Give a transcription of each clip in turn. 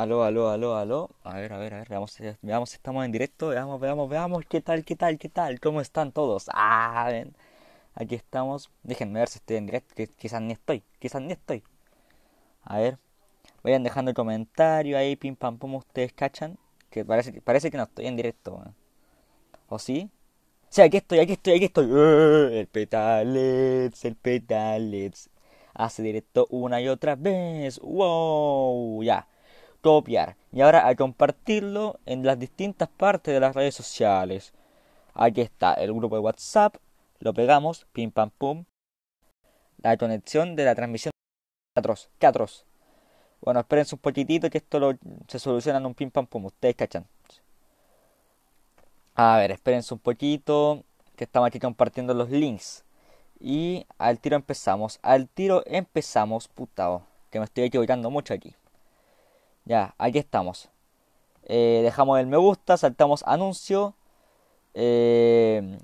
Aló, aló, aló, aló. A ver, a ver, a ver, veamos, si estamos en directo. Veamos, veamos, veamos. ¿Qué tal, qué tal, qué tal? ¿Cómo están todos? Ah, ven. Aquí estamos. Déjenme ver si estoy en directo. Que, quizás ni estoy, quizás ni estoy. A ver. Vayan dejando el comentario ahí, pim pam pum, ustedes cachan. Que parece, parece que no estoy en directo. ¿O sí? Sí, aquí estoy, aquí estoy, aquí estoy. ¡Eh! El Petalets, el Petalets. Hace directo una y otra vez. ¡Wow! Ya copiar y ahora a compartirlo en las distintas partes de las redes sociales. Aquí está el grupo de WhatsApp, lo pegamos, pim pam pum. La conexión de la transmisión. Catros, catros. Bueno, espérense un poquitito que esto se soluciona en un pim pam pum, ustedes cachan. A ver, espérense un poquito que estamos aquí compartiendo los links. Y al tiro empezamos, al tiro empezamos, putao que me estoy equivocando mucho aquí. Ya, aquí estamos. Eh, dejamos el me gusta, saltamos anuncio. Eh,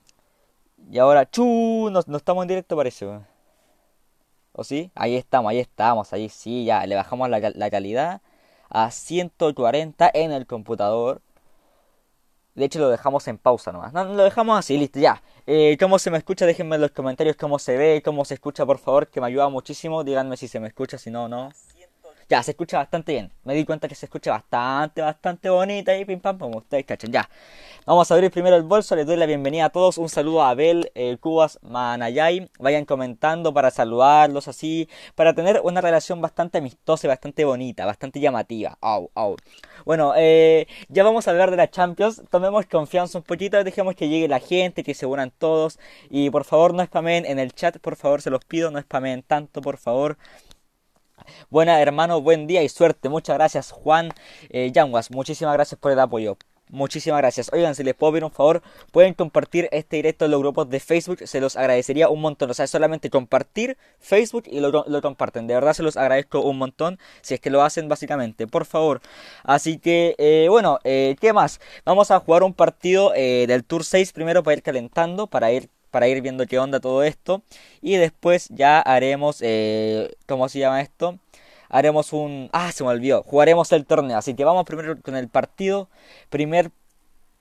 y ahora, chu, no, estamos en directo parece. ¿O sí? Ahí estamos, ahí estamos, ahí sí, ya. Le bajamos la, calidad a 140 en el computador. De hecho, lo dejamos en pausa nomás. No, lo dejamos así, listo, ya. Eh, ¿Cómo se me escucha? Déjenme en los comentarios cómo se ve, cómo se escucha, por favor, que me ayuda muchísimo. Díganme si se me escucha, si no, no. Ya, se escucha bastante bien. Me di cuenta que se escucha bastante, bastante bonita y pim pam como ustedes cachan. Ya. Vamos a abrir primero el bolso. Les doy la bienvenida a todos. Un saludo a Abel, el eh, Cubas, Manayay. Vayan comentando para saludarlos así. Para tener una relación bastante amistosa y bastante bonita, bastante llamativa. Au, au. Bueno, eh, ya vamos a hablar de la Champions. Tomemos confianza un poquito. Dejemos que llegue la gente, que se unan todos. Y por favor, no spamen en el chat. Por favor, se los pido. No espamen tanto, por favor. Buena hermano, buen día y suerte. Muchas gracias Juan eh, Yanguas. Muchísimas gracias por el apoyo. Muchísimas gracias. Oigan, si les puedo pedir un favor, pueden compartir este directo en los grupos de Facebook. Se los agradecería un montón. O sea, solamente compartir Facebook y lo, comparten. De verdad se los agradezco un montón. Si es que lo hacen, básicamente, por favor. Así que, eh, bueno, eh, ¿qué más? Vamos a jugar un partido del Tour 6 primero para ir calentando, para ir para ir viendo qué onda todo esto. Y después ya haremos, eh, ¿cómo se llama esto? Haremos un... Ah, se me olvidó. Jugaremos el torneo. Así que vamos primero con el partido. Primer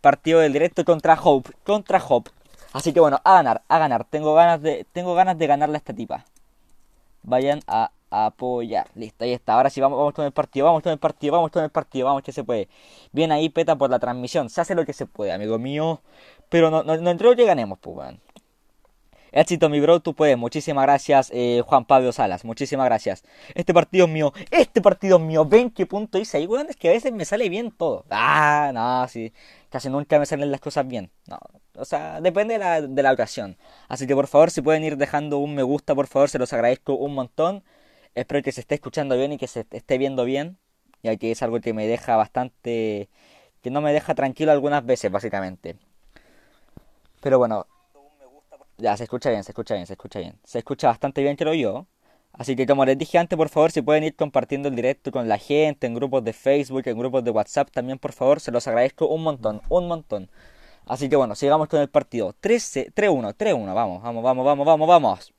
partido del directo contra Hope. Contra Hope. Así que bueno, a ganar, a ganar. Tengo ganas de, tengo ganas de ganarle a esta tipa. Vayan a apoyar. Listo, ahí está. Ahora sí, vamos, vamos con el partido, vamos con el partido, vamos con el partido, vamos que se puede. Bien ahí, peta por la transmisión. Se hace lo que se puede, amigo mío. Pero no, no, no creo que ganemos, pues, Éxito, mi bro, tú puedes. Muchísimas gracias, eh, Juan Pablo Salas. Muchísimas gracias. Este partido es mío. Este partido es mío. Ven qué punto hice ahí, weón. Es que a veces me sale bien todo. Ah, no, sí. Casi nunca me salen las cosas bien. No. O sea, depende de la, de la ocasión. Así que por favor, si pueden ir dejando un me gusta, por favor, se los agradezco un montón. Espero que se esté escuchando bien y que se esté viendo bien. Ya que es algo que me deja bastante. que no me deja tranquilo algunas veces, básicamente. Pero bueno, ya, se escucha bien, se escucha bien, se escucha bien. Se escucha bastante bien, creo yo. Así que como les dije antes, por favor, si pueden ir compartiendo el directo con la gente, en grupos de Facebook, en grupos de WhatsApp también, por favor, se los agradezco un montón, un montón. Así que bueno, sigamos con el partido. 13, 3-1, 3-1, vamos, vamos, vamos, vamos, vamos, vamos.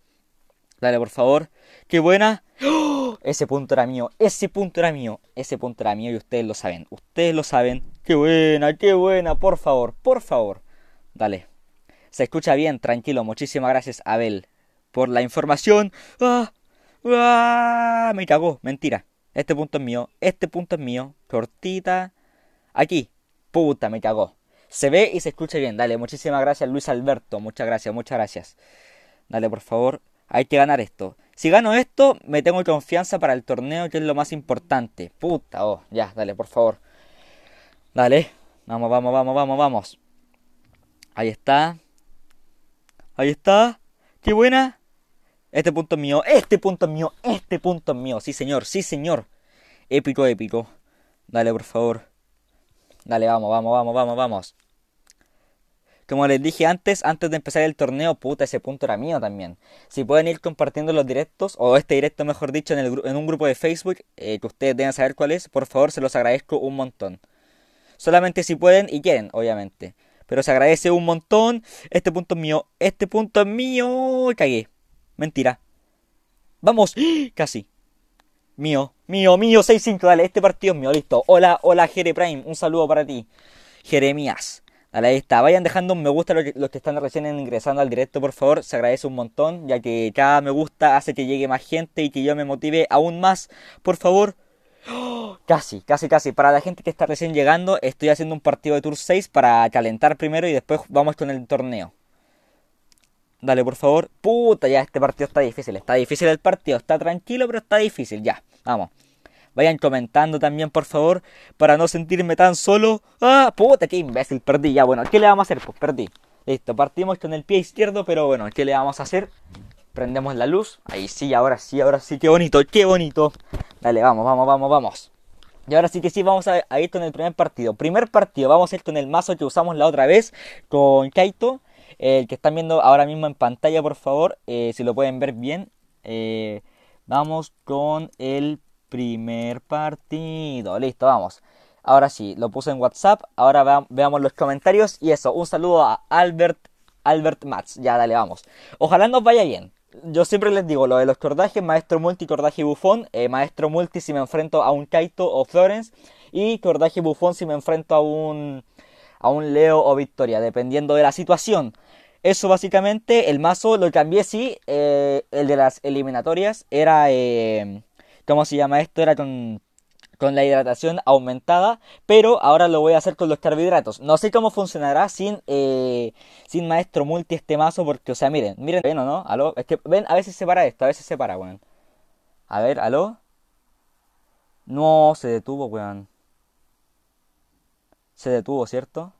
Dale, por favor. ¡Qué buena! ¡Oh! Ese punto era mío, ese punto era mío, ese punto era mío y ustedes lo saben, ustedes lo saben. ¡Qué buena, qué buena! Por favor, por favor. Dale, se escucha bien, tranquilo. Muchísimas gracias, Abel, por la información. Ah, ah, me cagó, mentira. Este punto es mío, este punto es mío. Cortita. Aquí. Puta, me cagó. Se ve y se escucha bien. Dale, muchísimas gracias, Luis Alberto. Muchas gracias, muchas gracias. Dale, por favor. Hay que ganar esto. Si gano esto, me tengo confianza para el torneo, que es lo más importante. Puta, oh, ya, dale, por favor. Dale. Vamos, vamos, vamos, vamos, vamos. Ahí está. Ahí está. Qué buena. Este punto es mío, este punto es mío, este punto es mío. Sí, señor, sí, señor. Épico, épico. Dale, por favor. Dale, vamos, vamos, vamos, vamos, vamos. Como les dije antes, antes de empezar el torneo, puta, ese punto era mío también. Si pueden ir compartiendo los directos, o este directo mejor dicho, en, el, en un grupo de Facebook, eh, que ustedes deben saber cuál es, por favor, se los agradezco un montón. Solamente si pueden y quieren, obviamente. Pero se agradece un montón. Este punto es mío. Este punto es mío. Cagué. Mentira. Vamos. Casi. Mío. Mío, mío. 6-5. Dale, este partido es mío. Listo. Hola, hola, Jere Prime. Un saludo para ti. Jeremías. Dale, ahí está. Vayan dejando un me gusta a los que están recién ingresando al directo, por favor. Se agradece un montón, ya que cada me gusta hace que llegue más gente y que yo me motive aún más. Por favor, Casi, casi, casi. Para la gente que está recién llegando, estoy haciendo un partido de Tour 6 para calentar primero y después vamos con el torneo. Dale, por favor. Puta, ya este partido está difícil. Está difícil el partido. Está tranquilo, pero está difícil. Ya, vamos. Vayan comentando también, por favor, para no sentirme tan solo. ¡Ah! ¡Puta, qué imbécil! Perdí. Ya, bueno, ¿qué le vamos a hacer? Pues perdí. Listo, partimos con el pie izquierdo, pero bueno, ¿qué le vamos a hacer? Prendemos la luz. Ahí sí, ahora sí, ahora sí. Qué bonito, qué bonito. Dale, vamos, vamos, vamos, vamos. Y ahora sí que sí, vamos a, ir con el primer partido. Primer partido, vamos a ir con el mazo que usamos la otra vez. Con Kaito. El que están viendo ahora mismo en pantalla, por favor. Eh, si lo pueden ver bien. Eh, vamos con el primer partido. Listo, vamos. Ahora sí, lo puse en WhatsApp. Ahora veamos los comentarios. Y eso, un saludo a Albert, Albert Mats. Ya, dale, vamos. Ojalá nos vaya bien yo siempre les digo lo de los cordajes, maestro multi, cordaje bufón, eh, maestro multi si me enfrento a un Kaito o Florence y cordaje bufón si me enfrento a un, a un Leo o Victoria, dependiendo de la situación. Eso básicamente, el mazo lo cambié, sí, eh, el de las eliminatorias era, eh, ¿cómo se llama esto? Era con con la hidratación aumentada, pero ahora lo voy a hacer con los carbohidratos. No sé cómo funcionará sin, eh, sin maestro multi este mazo, porque, o sea, miren, miren, ven no, es que ven, a veces se para esto, a veces se para, A ver, aló. No, se detuvo, weón. Se detuvo, ¿cierto?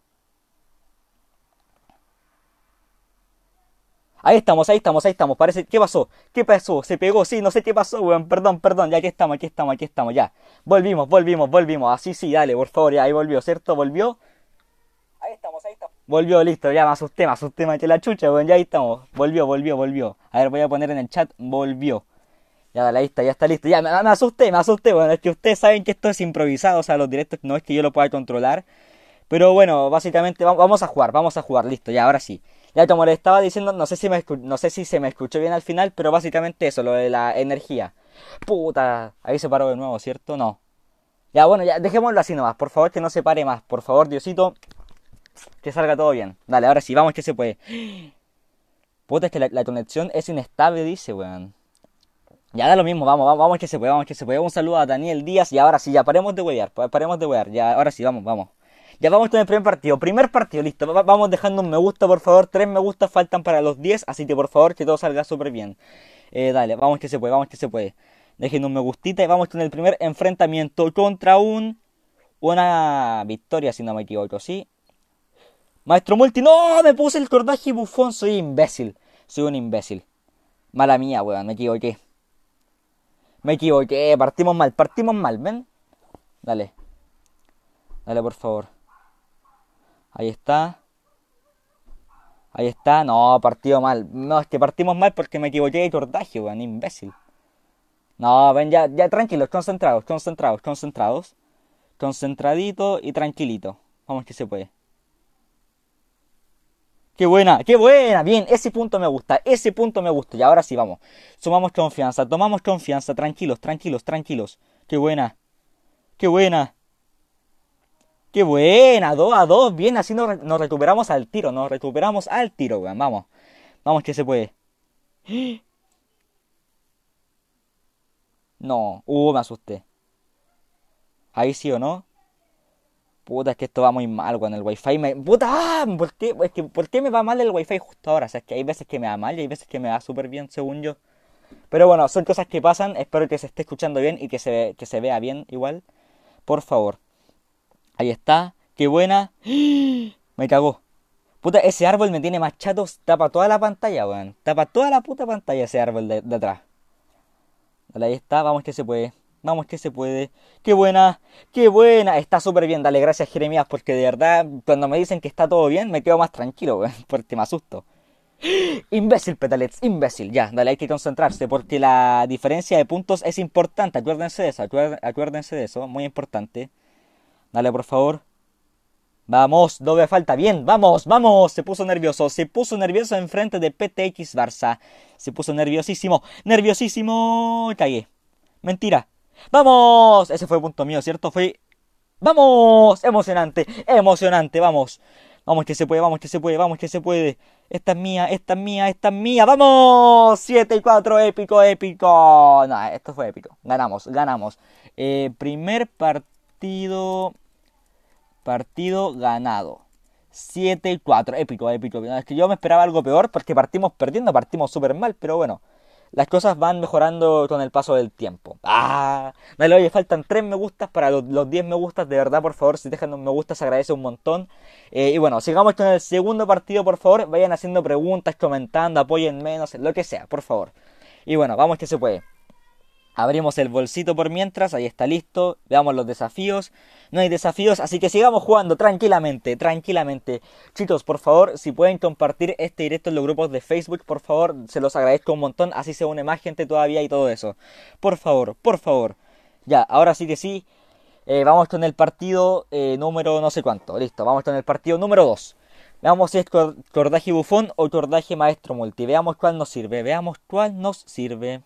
Ahí estamos, ahí estamos, ahí estamos. Parece, ¿qué pasó? ¿Qué pasó? Se pegó, sí, no sé qué pasó, weón. Perdón, perdón, ya aquí estamos, aquí estamos, aquí estamos, ya. Volvimos, volvimos, volvimos. Así sí, dale, por favor, ya ahí volvió, ¿cierto? Volvió. Ahí estamos, ahí estamos. Volvió, listo, ya me asusté, me asusté, que la chucha, weón, ya ahí estamos. Volvió, volvió, volvió. A ver, voy a poner en el chat, volvió. Ya dale, ahí está, ya está listo. Ya me, me asusté, me asusté, bueno. Es que ustedes saben que esto es improvisado, o sea, los directos no es que yo lo pueda controlar. Pero bueno, básicamente vamos a jugar, vamos a jugar, listo, ya ahora sí. Ya como le estaba diciendo, no sé si no sé si se me escuchó bien al final, pero básicamente eso, lo de la energía. Puta, ahí se paró de nuevo, ¿cierto? No. Ya bueno, ya dejémoslo así nomás, por favor que no se pare más, por favor, Diosito, que salga todo bien. Dale, ahora sí, vamos que se puede. Puta, es que la, conexión es inestable, dice, weón. Ya da lo mismo, vamos, vamos, vamos que se puede, vamos que se puede. Un saludo a Daniel Díaz y ahora sí, ya paremos de huevear, paremos de huevear, ya, ahora sí, vamos, vamos. Ya vamos con el primer partido. Primer partido, listo. vamos dejando un me gusta, por favor. Tres me gusta faltan para los 10. Así que por favor, que todo salga súper bien. Eh, dale, vamos que se puede, vamos que se puede. Dejen un me gustita y vamos con el primer enfrentamiento contra un. Una victoria, si no me equivoco, ¿sí? Maestro Multi, no, me puse el cordaje bufón, soy imbécil. Soy un imbécil. Mala mía, weón, me equivoqué. Me equivoqué, partimos mal, partimos mal, ven. Dale. Dale, por favor. Ahí está. Ahí está. No, partido mal. No, es que partimos mal porque me equivoqué de tordaje, weón, imbécil. No, ven, ya, ya tranquilos, concentrados, concentrados, concentrados. Concentradito y tranquilito. Vamos que se puede. ¡Qué buena! ¡Qué buena! Bien, ese punto me gusta, ese punto me gusta. Y ahora sí, vamos. Sumamos confianza, tomamos confianza, tranquilos, tranquilos, tranquilos. ¡Qué buena! ¡Qué buena! Qué buena, dos a dos, bien, así nos, recuperamos al tiro, nos recuperamos al tiro, weón. Vamos, vamos que se puede. No, uh, me asusté. Ahí sí o no. Puta, es que esto va muy mal, weón. El wifi me. ¡Puta! Ah, ¿Por qué? me va mal el wifi justo ahora? O sea, es que hay veces que me va mal y hay veces que me va súper bien, según yo. Pero bueno, son cosas que pasan. Espero que se esté escuchando bien y que se, que se vea bien igual. Por favor. Ahí está. Qué buena. Me cagó. Puta, ese árbol me tiene más chato. Tapa toda la pantalla, weón. Tapa toda la puta pantalla ese árbol de, atrás. Dale, ahí está. Vamos que se puede. Vamos que se puede. Qué buena. Qué buena. Está súper bien. Dale, gracias Jeremías. Porque de verdad, cuando me dicen que está todo bien, me quedo más tranquilo, weón. Porque me asusto. Imbécil, Petalets, imbécil. Ya, dale, hay que concentrarse porque la diferencia de puntos es importante. Acuérdense de eso, acuérdense de eso, muy importante. Dale, por favor. Vamos, doble falta. Bien, vamos, vamos. Se puso nervioso. Se puso nervioso enfrente de PTX Barça. Se puso nerviosísimo. Nerviosísimo. Cagué. Mentira. Vamos. Ese fue el punto mío, ¿cierto? Fue... Vamos. Emocionante. Emocionante. Vamos. Vamos que se puede, vamos que se puede, vamos que se puede. Esta es mía, esta es mía, esta es mía. ¡Vamos! 7 y 4, épico, épico. No, esto fue épico. Ganamos, ganamos. Eh, primer partido Partido ganado. 7 y 4. Épico, épico. Es que yo me esperaba algo peor porque partimos perdiendo, partimos súper mal, pero bueno. Las cosas van mejorando con el paso del tiempo. ¡Ah! Dale, oye, faltan 3 me gustas para los, 10 me gustas. De verdad, por favor, si dejan un me gusta, se agradece un montón. Eh, y bueno, sigamos con el segundo partido, por favor. Vayan haciendo preguntas, comentando, apoyen menos, lo que sea, por favor. Y bueno, vamos que se puede. Abrimos el bolsito por mientras, ahí está listo. Veamos los desafíos. No hay desafíos, así que sigamos jugando tranquilamente, tranquilamente. Chicos, por favor, si pueden compartir este directo en los grupos de Facebook, por favor, se los agradezco un montón. Así se une más gente todavía y todo eso. Por favor, por favor. Ya, ahora sí que sí. Eh, vamos con el partido eh, número no sé cuánto. Listo, vamos con el partido número 2. Veamos si es cordaje bufón o cordaje maestro multi. Veamos cuál nos sirve. Veamos cuál nos sirve.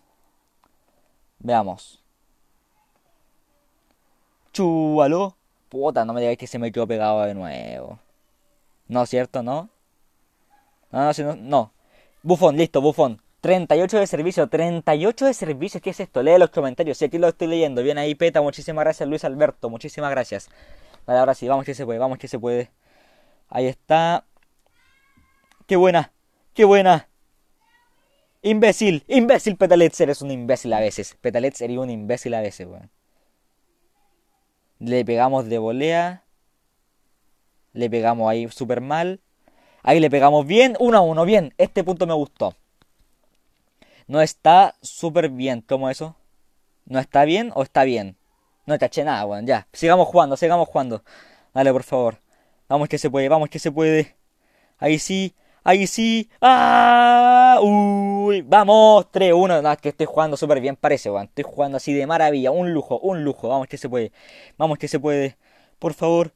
Veamos. Chúbalo. Puta, no me digáis que se me quedó pegado de nuevo. No, ¿cierto? ¿No? No, no, si no, no. Bufón, listo, bufón. 38 de servicio, 38 de servicio. ¿Qué es esto? Lee los comentarios. Sí, aquí lo estoy leyendo. Bien ahí, Peta. Muchísimas gracias, Luis Alberto. Muchísimas gracias. Vale, ahora sí, vamos que se puede, vamos que se puede. Ahí está. ¡Qué buena! ¡Qué buena! Imbécil, imbécil Petaletzer, eres un imbécil a veces. Petaletzer sería un imbécil a veces, weón. Le pegamos de volea. Le pegamos ahí súper mal. Ahí le pegamos bien, uno a uno, bien. Este punto me gustó. No está súper bien, ¿cómo eso? ¿No está bien o está bien? No taché nada, weón, ya. Sigamos jugando, sigamos jugando. Dale, por favor. Vamos que se puede, vamos que se puede. Ahí sí, ahí sí. ¡Ah! Vamos, 3-1. Nada, que estoy jugando súper bien, parece, Estoy jugando así de maravilla. Un lujo, un lujo. Vamos que se puede. Vamos que se puede. Por favor.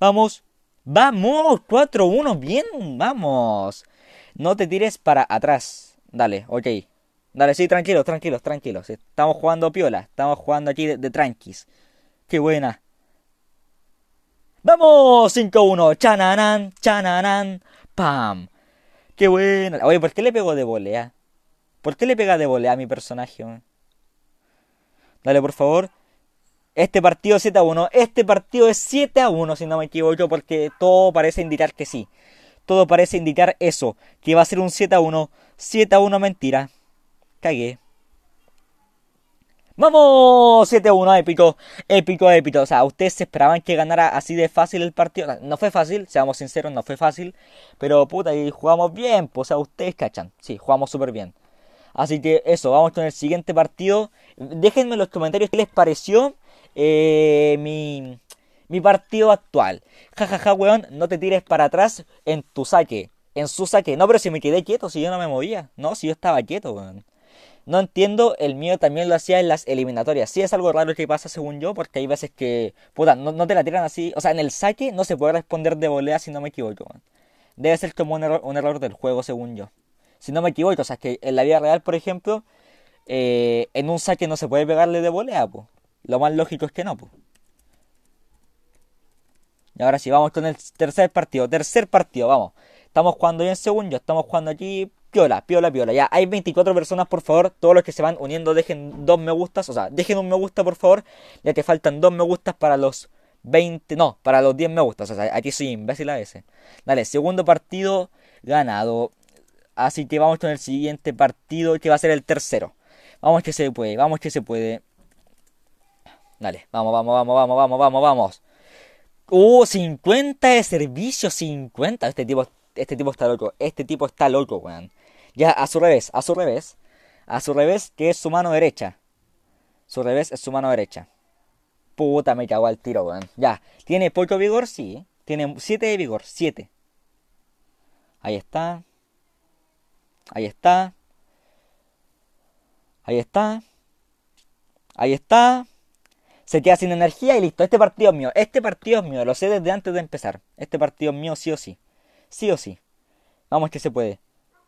Vamos. Vamos, 4-1. Bien, vamos. No te tires para atrás. Dale, ok. Dale, sí, tranquilos, tranquilos, tranquilos. Estamos jugando piola. Estamos jugando aquí de, tranquis. Qué buena. Vamos, 5-1. chananan chananan Pam. Qué bueno! Oye, ¿por qué le pegó de volea? ¿Por qué le pega de volea a mi personaje? Dale, por favor. Este partido es 7 a 1. Este partido es 7 a 1, si no me equivoco, porque todo parece indicar que sí. Todo parece indicar eso, que va a ser un 7 a 1. 7 a 1 mentira. Cagué. Vamos, 7-1, épico, épico, épico. O sea, ustedes esperaban que ganara así de fácil el partido. No fue fácil, seamos sinceros, no fue fácil. Pero puta, y jugamos bien. Pues, o sea, ustedes cachan. Sí, jugamos súper bien. Así que eso, vamos con el siguiente partido. Déjenme en los comentarios qué les pareció eh, mi, partido actual. Jajaja, ja, ja, weón, no te tires para atrás en tu saque. En su saque. No, pero si me quedé quieto, si yo no me movía. No, si yo estaba quieto, weón. No entiendo, el mío también lo hacía en las eliminatorias. Sí es algo raro que pasa según yo, porque hay veces que, puta, no, te la tiran así. O sea, en el saque no se puede responder de volea si no me equivoco. Man. Debe ser como un error, del juego según yo. Si no me equivoco, o sea, que en la vida real, por ejemplo, eh, en un saque no se puede pegarle de volea, pues. Lo más lógico es que no, pues. Y ahora sí, vamos con el tercer partido. Tercer partido, vamos. Estamos jugando bien según yo. Estamos jugando aquí Piola, piola, piola. Ya, hay 24 personas, por favor. Todos los que se van uniendo, dejen dos me gustas. O sea, dejen un me gusta, por favor. Ya te faltan dos me gustas para los 20. No, para los 10 me gustas. O sea, aquí soy imbécil a veces. Dale, segundo partido ganado. Así que vamos con el siguiente partido, que va a ser el tercero. Vamos que se puede, vamos que se puede. Dale, vamos, vamos, vamos, vamos, vamos, vamos, vamos. Uh, 50 de servicio, 50. Este tipo, este tipo está loco. Este tipo está loco, weón. Ya, a su revés, a su revés. A su revés, que es su mano derecha. Su revés es su mano derecha. Puta, me cago al tiro, weón. Ya. ¿Tiene poco vigor? Sí. Tiene 7 de vigor. 7. Ahí está. Ahí está. Ahí está. Ahí está. Se queda sin energía y listo. Este partido es mío. Este partido es mío. Lo sé desde antes de empezar. Este partido es mío sí o sí. Sí o sí. Vamos que se puede.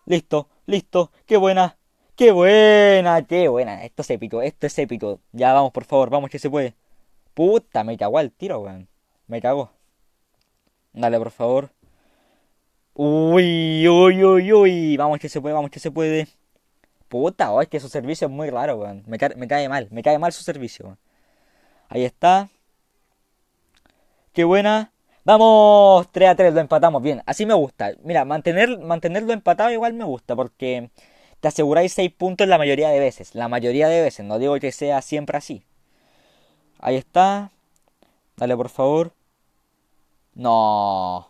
Listo, listo. Qué buena. Qué buena, qué buena. Esto es épico, esto es épico. Ya vamos, por favor, vamos que se puede. Puta, me cagó el tiro, weón. Me cago Dale, por favor. Uy, uy, uy, uy. Vamos que se puede, vamos que se puede. Puta, oh, es que su servicio es muy raro, weón. Me, me cae mal, me cae mal su servicio, Ahí está. Qué buena. Vamos, 3 a 3, lo empatamos bien. Así me gusta. Mira, mantener, mantenerlo empatado igual me gusta porque te aseguráis 6 puntos la mayoría de veces. La mayoría de veces, no digo que sea siempre así. Ahí está. Dale, por favor. No.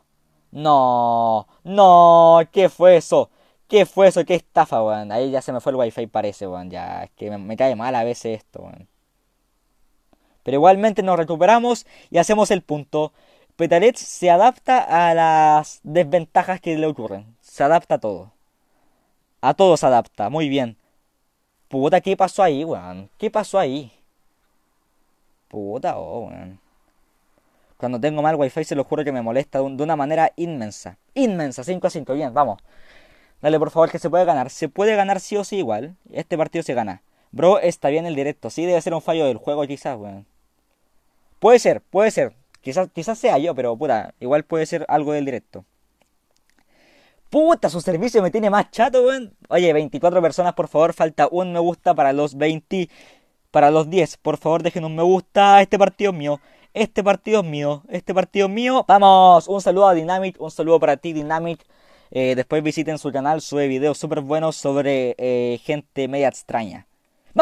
No. No. ¿Qué fue eso? ¿Qué fue eso? ¿Qué estafa, weón? Ahí ya se me fue el wifi, parece, weón. Ya, es que me, me cae mal a veces esto, weón. Pero igualmente nos recuperamos y hacemos el punto. Petalet se adapta a las desventajas que le ocurren. Se adapta a todo. A todo se adapta, muy bien. Puta, ¿qué pasó ahí, weón? ¿Qué pasó ahí? Puta, oh, weón. Cuando tengo mal wifi se lo juro que me molesta de una manera inmensa. Inmensa, 5 a 5, bien, vamos. Dale, por favor, que se puede ganar. Se puede ganar sí o sí igual. Este partido se gana. Bro, está bien el directo. Sí, debe ser un fallo del juego quizás, weón. Puede ser, puede ser. Quizás, quizás sea yo, pero puta, igual puede ser algo del directo. Puta, su servicio me tiene más chato, weón. Oye, 24 personas, por favor, falta un me gusta para los 20, para los 10. Por favor, dejen un me gusta, este partido es mío. Este partido es mío, este partido es mío. Vamos, un saludo a Dynamic, un saludo para ti, Dynamic. Eh, después visiten su canal, sube videos súper buenos sobre eh, gente media extraña.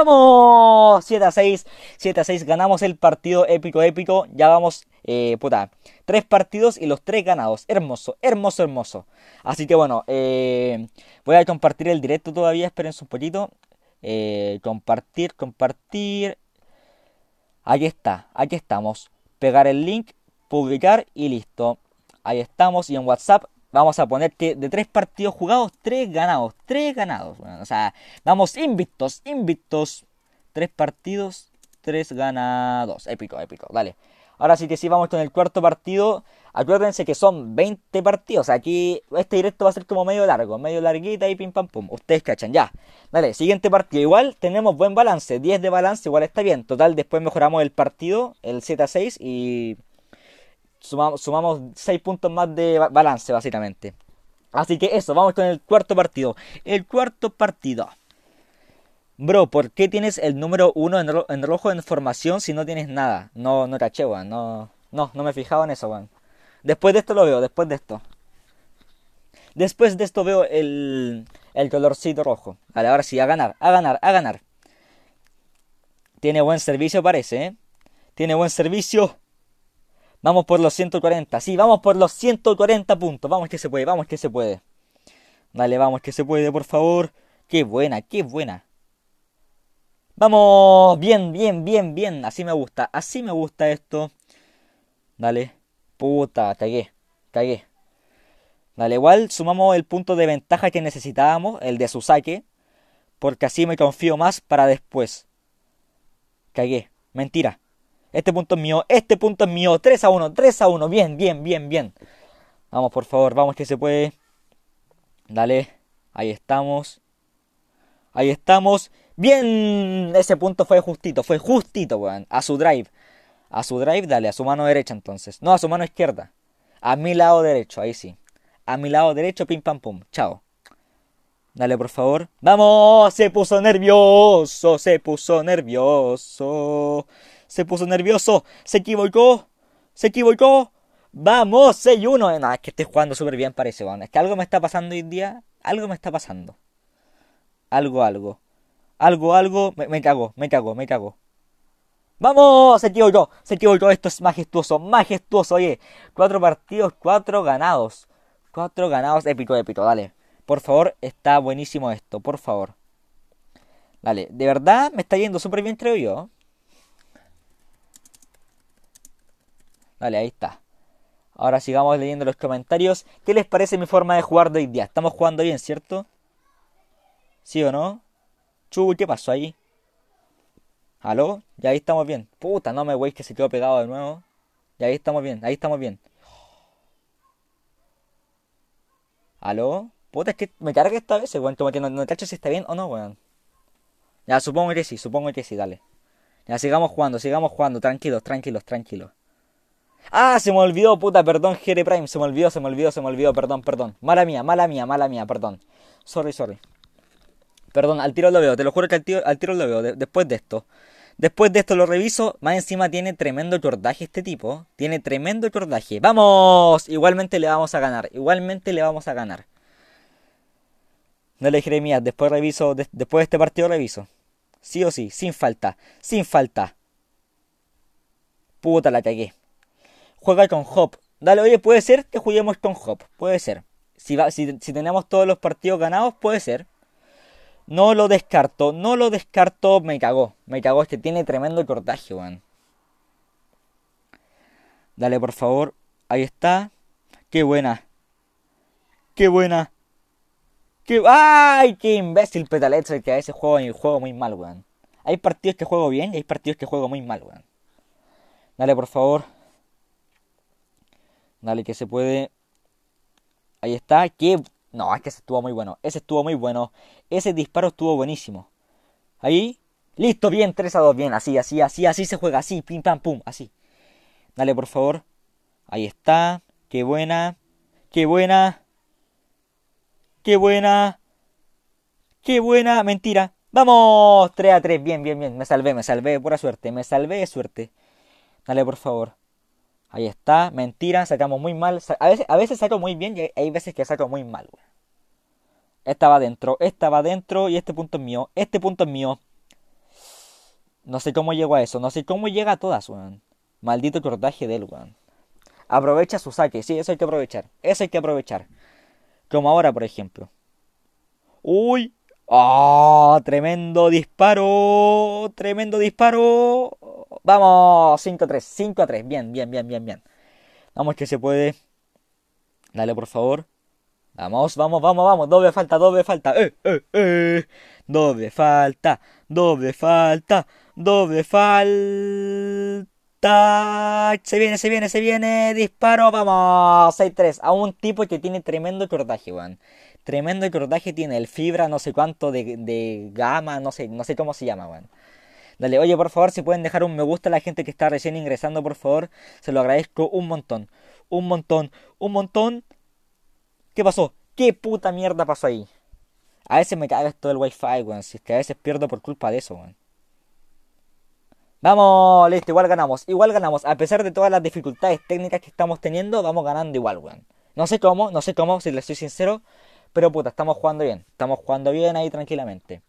Vamos, 7 a 6, 7 a 6, ganamos el partido épico, épico, ya vamos, eh, puta, tres partidos y los tres ganados, hermoso, hermoso, hermoso. Así que bueno, eh, voy a compartir el directo todavía, esperen un poquito. Eh, compartir, compartir. Aquí está, aquí estamos. Pegar el link, publicar y listo. Ahí estamos y en WhatsApp Vamos a que de tres partidos jugados, tres ganados, tres ganados. o sea, vamos invictos, invictos. Tres partidos, tres ganados. Épico, épico, Vale. Ahora sí que sí, vamos con el cuarto partido. Acuérdense que son 20 partidos. Aquí este directo va a ser como medio largo, medio larguita y pim pam pum. Ustedes cachan, ya. Dale, siguiente partido. Igual tenemos buen balance, 10 de balance, igual está bien. Total, después mejoramos el partido, el Z6 y sumamos, sumamos 6 puntos más de balance, básicamente. Así que eso, vamos con el cuarto partido. El cuarto partido. Bro, ¿por qué tienes el número 1 en, rojo en formación si no tienes nada? No, no caché, weón. No, no, no me fijado en eso, weón. Después de esto lo veo, después de esto. Después de esto veo el, el colorcito rojo. Vale, ahora sí, a ganar, a ganar, a ganar. Tiene buen servicio, parece, ¿eh? Tiene buen servicio. Vamos por los 140. Sí, vamos por los 140 puntos. Vamos que se puede, vamos que se puede. Dale, vamos que se puede, por favor. Qué buena, qué buena. Vamos, bien, bien, bien, bien. Así me gusta, así me gusta esto. Dale. Puta, cagué, cagué. Dale, igual sumamos el punto de ventaja que necesitábamos, el de su saque. Porque así me confío más para después. Cagué. Mentira. Este punto es mío, este punto es mío. 3 a 1, 3 a 1. Bien, bien, bien, bien. Vamos, por favor, vamos que se puede. Dale, ahí estamos. Ahí estamos. Bien, ese punto fue justito, fue justito, weón. A su drive. A su drive, dale, a su mano derecha entonces. No, a su mano izquierda. A mi lado derecho, ahí sí. A mi lado derecho, pim pam pum. Chao. Dale, por favor. ¡Vamos! Se puso nervioso, se puso nervioso se puso nervioso, se equivocó, se equivocó. Vamos, 6-1. No es que estoy jugando súper bien, parece, bueno. Es que algo me está pasando hoy día, algo me está pasando. Algo, algo. Algo, algo, me, cago, me cago, me cago. Vamos, se equivocó, se equivocó, esto es majestuoso, majestuoso, oye, cuatro partidos, cuatro ganados, cuatro ganados, épico, épico, dale, por favor, está buenísimo esto, por favor. Dale, de verdad me está yendo súper bien, creo yo. Dale, ahí está. Ahora sigamos leyendo los comentarios. ¿Qué les parece mi forma de jugar de hoy día? Estamos jugando bien, ¿cierto? ¿Sí o no? Chu, ¿qué pasó ahí? ¿Aló? Ya ahí estamos bien. Puta, no me wey que se quedó pegado de nuevo. y ahí estamos bien, ahí estamos bien. ¿Aló? Puta, es que me carga esta vez, weón. Como que no, no cacho si está bien o no, weón. Ya, supongo que sí, supongo que sí, dale. Ya, sigamos jugando, sigamos jugando. Tranquilos, tranquilos, tranquilos. Ah, se me olvidó, puta, perdón, Jere Prime. Se me olvidó, se me olvidó, se me olvidó, perdón, perdón. Mala mía, mala mía, mala mía, perdón. Sorry, sorry. Perdón, al tiro lo veo, te lo juro que al tiro, al tiro lo veo, después de esto. Después de esto lo reviso, más encima tiene tremendo chordaje este tipo. Tiene tremendo chordaje. ¡Vamos! Igualmente le vamos a ganar, igualmente le vamos a ganar. No le mía. después reviso, después de este partido reviso. Sí o sí, sin falta, sin falta. Puta la cagué juega con Hop. Dale, oye, puede ser que juguemos con Hop, puede ser. Si, si, tenemos todos los partidos ganados, puede ser. No lo descarto, no lo descarto, me cagó. Me cagó, este tiene tremendo cortaje, weón. Dale, por favor. Ahí está. Qué buena. Qué buena. Qué... ¡Ay! Qué imbécil el que a veces juego juego muy mal, weón. Hay partidos que juego bien y hay partidos que juego muy mal, weón. Dale, por favor. Dale, que se puede. Ahí está. Que. No, es que ese estuvo muy bueno. Ese estuvo muy bueno. Ese disparo estuvo buenísimo. Ahí. Listo, bien, 3 a 2. Bien, así, así, así, así se juega. Así, pim, pam, pum, así. Dale, por favor. Ahí está. Qué buena. Qué buena. Qué buena. Qué buena. Mentira. Vamos. 3 a 3. Bien, bien, bien. Me salvé, me salvé. Pura suerte. Me salvé suerte. Dale, por favor. Ahí está, mentira, sacamos muy mal. A veces, saco muy bien y hay veces que saco muy mal, güey. Esta va adentro, esta va adentro y este punto es mío, este punto es mío. No sé cómo llego a eso, no sé cómo llega a todas, weón. Maldito cortaje del weón. Aprovecha su saque, sí, eso hay que aprovechar, eso hay que aprovechar. Como ahora, por ejemplo. Uy, ¡Oh! Tremendo disparo. Tremendo disparo. Vamos. 5 a 3. 5 a 3. Bien, bien, bien, bien, bien. Vamos que se puede. Dale, por favor. Vamos, vamos, vamos, vamos. Doble falta, doble falta. Eh, eh, eh. Doble falta. Doble falta. Doble falta. Se viene, se viene, se viene. Disparo, vamos. 6-3. A un tipo que tiene tremendo cordaje, weón. Tremendo cordaje tiene. El fibra, no sé cuánto, de, gama, no sé, no sé cómo se llama, weón. Dale, oye, por favor, si pueden dejar un me gusta a la gente que está recién ingresando, por favor. Se lo agradezco un montón. Un montón, un montón. ¿Qué pasó? ¿Qué puta mierda pasó ahí? A veces me caga todo el wifi, weón. Si es que a veces pierdo por culpa de eso, weón. Vamos, listo, igual ganamos. Igual ganamos. A pesar de todas las dificultades técnicas que estamos teniendo, vamos ganando igual, weón. No sé cómo, no sé cómo, si les soy sincero. Pero puta, estamos jugando bien. Estamos jugando bien ahí tranquilamente.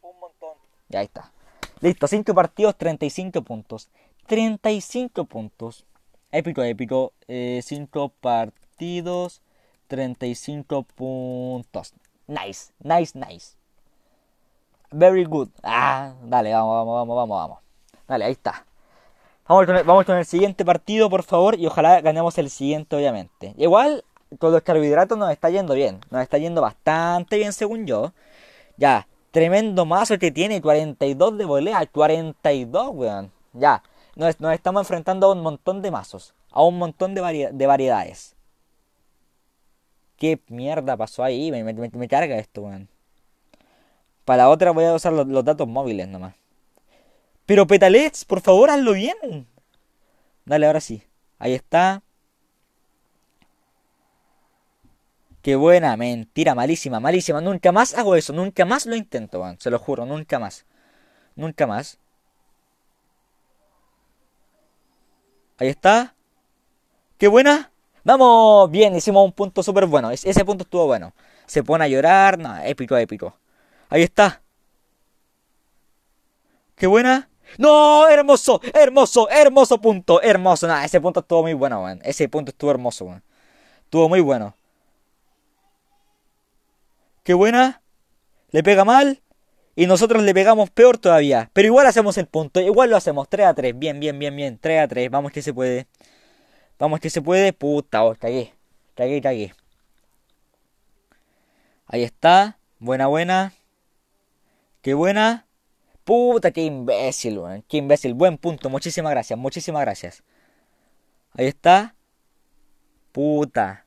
Un montón. Ya ahí está. Listo, 5 partidos, 35 puntos. 35 puntos. Épico, épico. 5 eh, partidos, 35 puntos. Nice, nice, nice. Very good. Ah, dale, vamos, vamos, vamos, vamos, vamos. Dale, ahí está. Vamos con, el, vamos con el siguiente partido, por favor, y ojalá ganemos el siguiente, obviamente. Igual, con los carbohidratos nos está yendo bien. Nos está yendo bastante bien, según yo. Ya, tremendo mazo que tiene, 42 de volea, 42, weón. Ya, nos, estamos enfrentando a un montón de mazos, a un montón de, variedades. ¿Qué mierda pasó ahí? Me, carga esto, weón. Para la otra voy a usar los datos móviles nomás. Pero Petalets, por favor, hazlo bien. Dale, ahora sí. Ahí está. Qué buena, mentira, malísima, malísima. Nunca más hago eso, nunca más lo intento, se lo juro, nunca más. Nunca más. Ahí está. Qué buena. Vamos, bien, hicimos un punto súper bueno. Ese punto estuvo bueno. Se pone a llorar, no, épico, épico. Ahí está. Qué buena. No, hermoso, hermoso, hermoso punto, hermoso. Nada, ese punto estuvo muy bueno, weón. Ese punto estuvo hermoso, weón. Estuvo muy bueno. Qué buena. Le pega mal. Y nosotros le pegamos peor todavía. Pero igual hacemos el punto. Igual lo hacemos. 3 a 3. Bien, bien, bien, bien. 3 a 3. Vamos que se puede. Vamos que se puede. Puta, oh, cagué. Cagué, cagué. Ahí está. Buena, buena. Qué buena. Puta, qué imbécil, weón. Qué imbécil. Buen punto. Muchísimas gracias. Muchísimas gracias. Ahí está. Puta.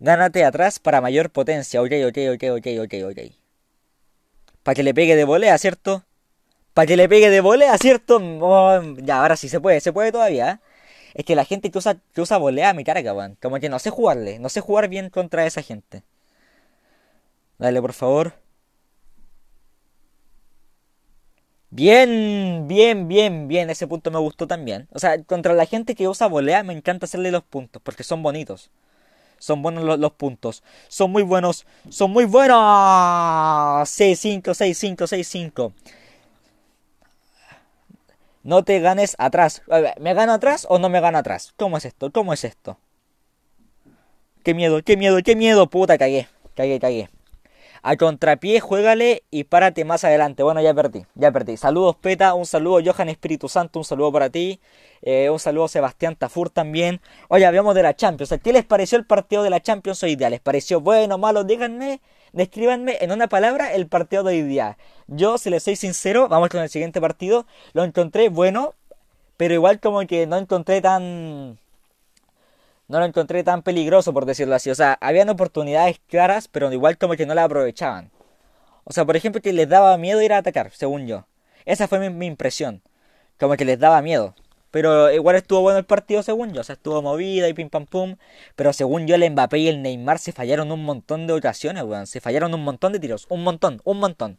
Gánate atrás para mayor potencia. Ok, ok, ok, ok, ok, ok. Para que le pegue de volea, ¿cierto? Para que le pegue de volea, ¿cierto? ya, ahora sí se puede, se puede todavía. ¿eh? Es que la gente que usa, volea a mi carga, weón. Como que no sé jugarle, no sé jugar bien contra esa gente. Dale, por favor. Bien, bien, bien, bien. Ese punto me gustó también. O sea, contra la gente que usa volea me encanta hacerle los puntos porque son bonitos. Son buenos los, puntos. Son muy buenos. Son muy buenos. 6-5, 6-5, 6-5. No te ganes atrás. ¿Me gano atrás o no me gano atrás? ¿Cómo es esto? ¿Cómo es esto? Qué miedo, qué miedo, qué miedo. Puta, cagué. Cagué, cagué. A contrapié, juégale y párate más adelante. Bueno, ya perdí, ya perdí. Saludos Peta, un saludo Johan Espíritu Santo, un saludo para ti. Eh, un saludo Sebastián Tafur también. Oye, hablamos de la Champions. ¿Qué les pareció el partido de la Champions hoy día? ¿Les pareció bueno, malo? Díganme, describanme en una palabra el partido de hoy día. Yo, si les soy sincero, vamos con el siguiente partido. Lo encontré bueno, pero igual como que no encontré tan no lo encontré tan peligroso, por decirlo así. O sea, habían oportunidades claras, pero igual como que no la aprovechaban. O sea, por ejemplo, que les daba miedo ir a atacar, según yo. Esa fue mi, impresión. Como que les daba miedo. Pero igual estuvo bueno el partido, según yo. O sea, estuvo movida y pim pam pum. Pero según yo, el Mbappé y el Neymar se fallaron un montón de ocasiones, weón. Se fallaron un montón de tiros. Un montón, un montón.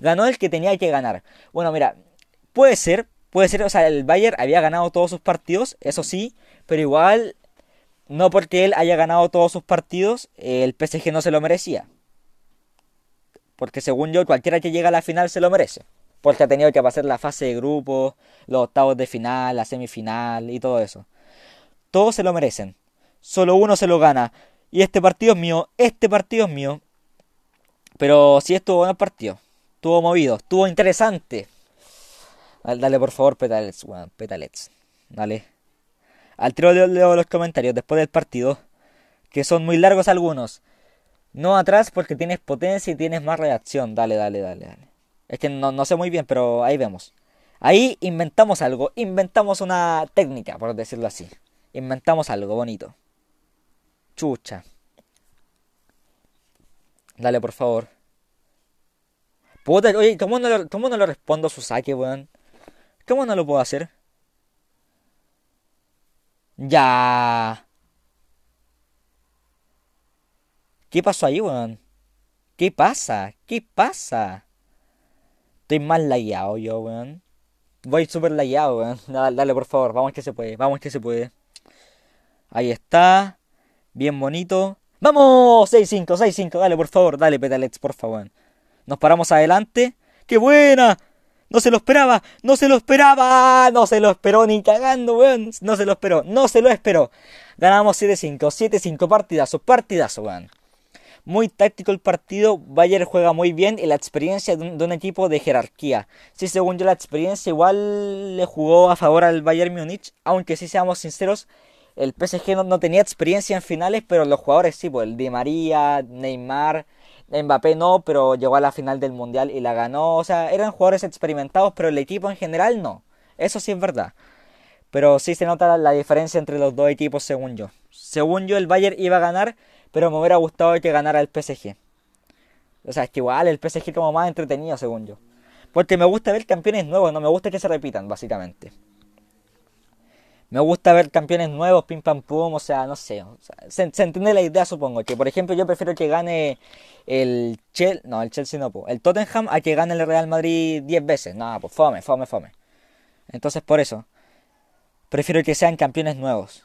Ganó el que tenía que ganar. Bueno, mira, puede ser, puede ser. O sea, el Bayern había ganado todos sus partidos, eso sí. Pero igual no porque él haya ganado todos sus partidos, el PSG no se lo merecía. Porque según yo, cualquiera que llega a la final se lo merece. Porque ha tenido que pasar la fase de grupos, los octavos de final, la semifinal y todo eso. Todos se lo merecen. Solo uno se lo gana. Y este partido es mío, este partido es mío. Pero sí estuvo buen partido. Estuvo movido, estuvo interesante. Dale, por favor, Petalets, Petalets. Dale. Al tiro leo los comentarios después del partido, que son muy largos algunos. No atrás porque tienes potencia y tienes más reacción. Dale, dale, dale, dale. Es que no, no sé muy bien, pero ahí vemos. Ahí inventamos algo, inventamos una técnica, por decirlo así. Inventamos algo bonito. Chucha. Dale, por favor. oye, ¿cómo no, lo, respondo a su saque, weón? ¿Cómo no lo puedo hacer? Ya. ¿Qué pasó ahí, weón? ¿Qué pasa? ¿Qué pasa? Estoy mal layado, yo, weón. Voy súper layado, weón. Dale, dale, por favor. Vamos que se puede. Vamos que se puede. Ahí está. Bien bonito. ¡Vamos! 6-5, 6-5. Dale, por favor. Dale, Petalex, por favor. Nos paramos adelante. ¡Qué buena! No se lo esperaba, no se lo esperaba, no se lo esperó ni cagando, weón. No se lo esperó, no se lo esperó. Ganamos 7-5, 7-5, partidazo, partidazo, weón. Muy táctico el partido, Bayern juega muy bien y la experiencia de un, equipo de jerarquía. Sí, según yo la experiencia igual le jugó a favor al Bayern Múnich, aunque sí seamos sinceros, el PSG no, no tenía experiencia en finales, pero los jugadores sí, pues el Di María, Neymar, Mbappé no, pero llegó a la final del Mundial y la ganó. O sea, eran jugadores experimentados, pero el equipo en general no. Eso sí es verdad. Pero sí se nota la diferencia entre los dos equipos, según yo. Según yo, el Bayern iba a ganar, pero me hubiera gustado que ganara el PSG. O sea, es que igual el PSG como más entretenido, según yo. Porque me gusta ver campeones nuevos, no me gusta que se repitan, básicamente. Me gusta ver campeones nuevos, pim pam pum, o sea, no sé. se, entiende la idea, supongo. Que por ejemplo, yo prefiero que gane el Chelsea, no, el Chelsea no, el Tottenham a que gane el Real Madrid 10 veces. No, pues fome, fome, fome. Entonces, por eso, prefiero que sean campeones nuevos.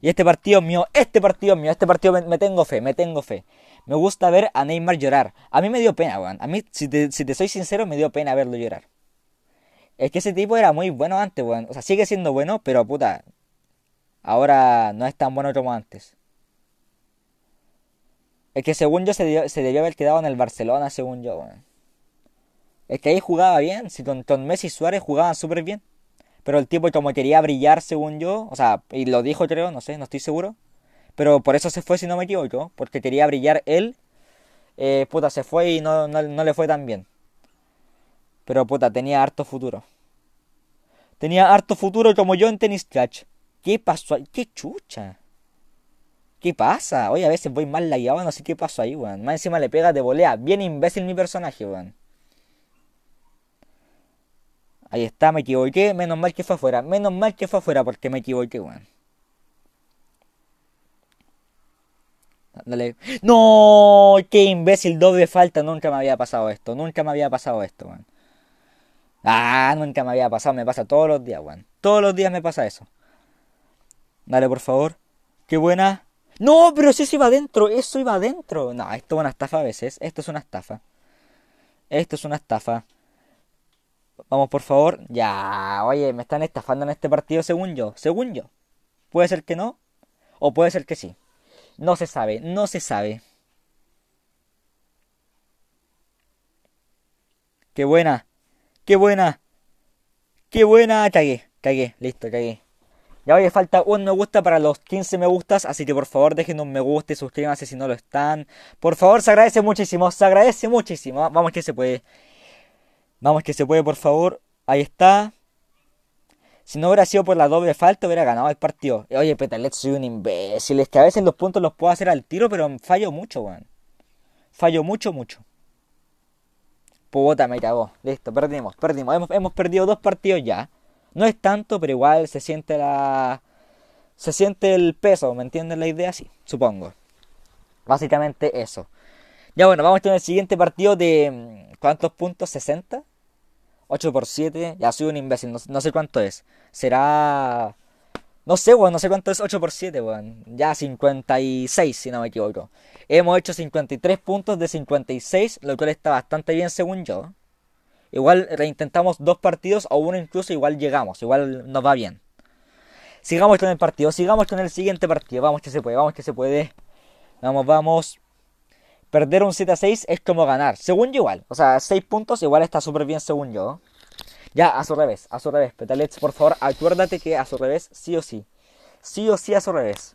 Y este partido mío, este partido mío, este partido me, tengo fe, me tengo fe. Me gusta ver a Neymar llorar. A mí me dio pena, weón. A mí, si te soy sincero, me dio pena verlo llorar. Es que ese tipo era muy bueno antes, weón. O sea, sigue siendo bueno, pero puta. Ahora no es tan bueno como antes. Es que según yo se debió, haber quedado en el Barcelona, según yo, weón. Es que ahí jugaba bien. Si con, Messi y Suárez jugaban súper bien. Pero el tipo como quería brillar, según yo. O sea, y lo dijo creo, no sé, no estoy seguro. Pero por eso se fue, si no me equivoco. Porque quería brillar él. Eh, puta, se fue y no, no le fue tan bien. Pero puta, tenía harto futuro. Tenía harto futuro como yo en Tennis Clutch. ¿Qué pasó ahí? ¿Qué chucha? ¿Qué pasa? Hoy a veces voy mal lagueado, no sé qué pasó ahí, weón. Más encima le pega de volea. Bien imbécil mi personaje, weón. Ahí está, me equivoqué. Menos mal que fue afuera. Menos mal que fue afuera porque me equivoqué, weón. Dale. No, qué imbécil, doble falta. Nunca me había pasado esto. Nunca me había pasado esto, weón. Ah, nunca me había pasado, me pasa todos los días, Juan. Todos los días me pasa eso. Dale, por favor. Qué buena. No, pero si eso iba adentro, eso iba adentro. No, esto es una estafa a veces. Esto es una estafa. Esto es una estafa. Vamos, por favor. Ya, oye, me están estafando en este partido según yo. Según yo. Puede ser que no. O puede ser que sí. No se sabe, no se sabe. Qué buena. ¡Qué buena! ¡Qué buena! Cagué, cagué, listo, cagué. Ya hoy falta un me gusta para los 15 me gustas, así que por favor dejen un me gusta y suscríbanse si no lo están. Por favor, se agradece muchísimo, se agradece muchísimo. Vamos que se puede. Vamos que se puede, por favor. Ahí está. Si no hubiera sido por la doble falta, hubiera ganado el partido. Oye, Petalet, soy un imbécil. Es que a veces los puntos los puedo hacer al tiro, pero fallo mucho, weón. Fallo mucho, mucho. Puta, me cagó. Listo, perdimos, perdimos. Hemos, perdido dos partidos ya. No es tanto, pero igual se siente la. Se siente el peso, ¿me entienden la idea? Sí, supongo. Básicamente eso. Ya bueno, vamos a tener el siguiente partido de. Mm, ¿Cuántos puntos? ¿60? 8 por 7. Ya soy un imbécil, no, sé cuánto es. Será. No sé, weón, no sé cuánto es 8 por 7, weón. Ya 56, si no me equivoco. Hemos hecho 53 puntos de 56, lo cual está bastante bien según yo. Igual reintentamos dos partidos o uno incluso, igual llegamos, igual nos va bien. Sigamos con el partido, sigamos con el siguiente partido. Vamos que se puede, vamos que se puede. Vamos, vamos. Perder un 7 a 6 es como ganar, según yo igual. O sea, 6 puntos igual está súper bien según yo. Ya, a su revés, a su revés. Petalets, por favor, acuérdate que a su revés sí o sí. Sí o sí a su revés.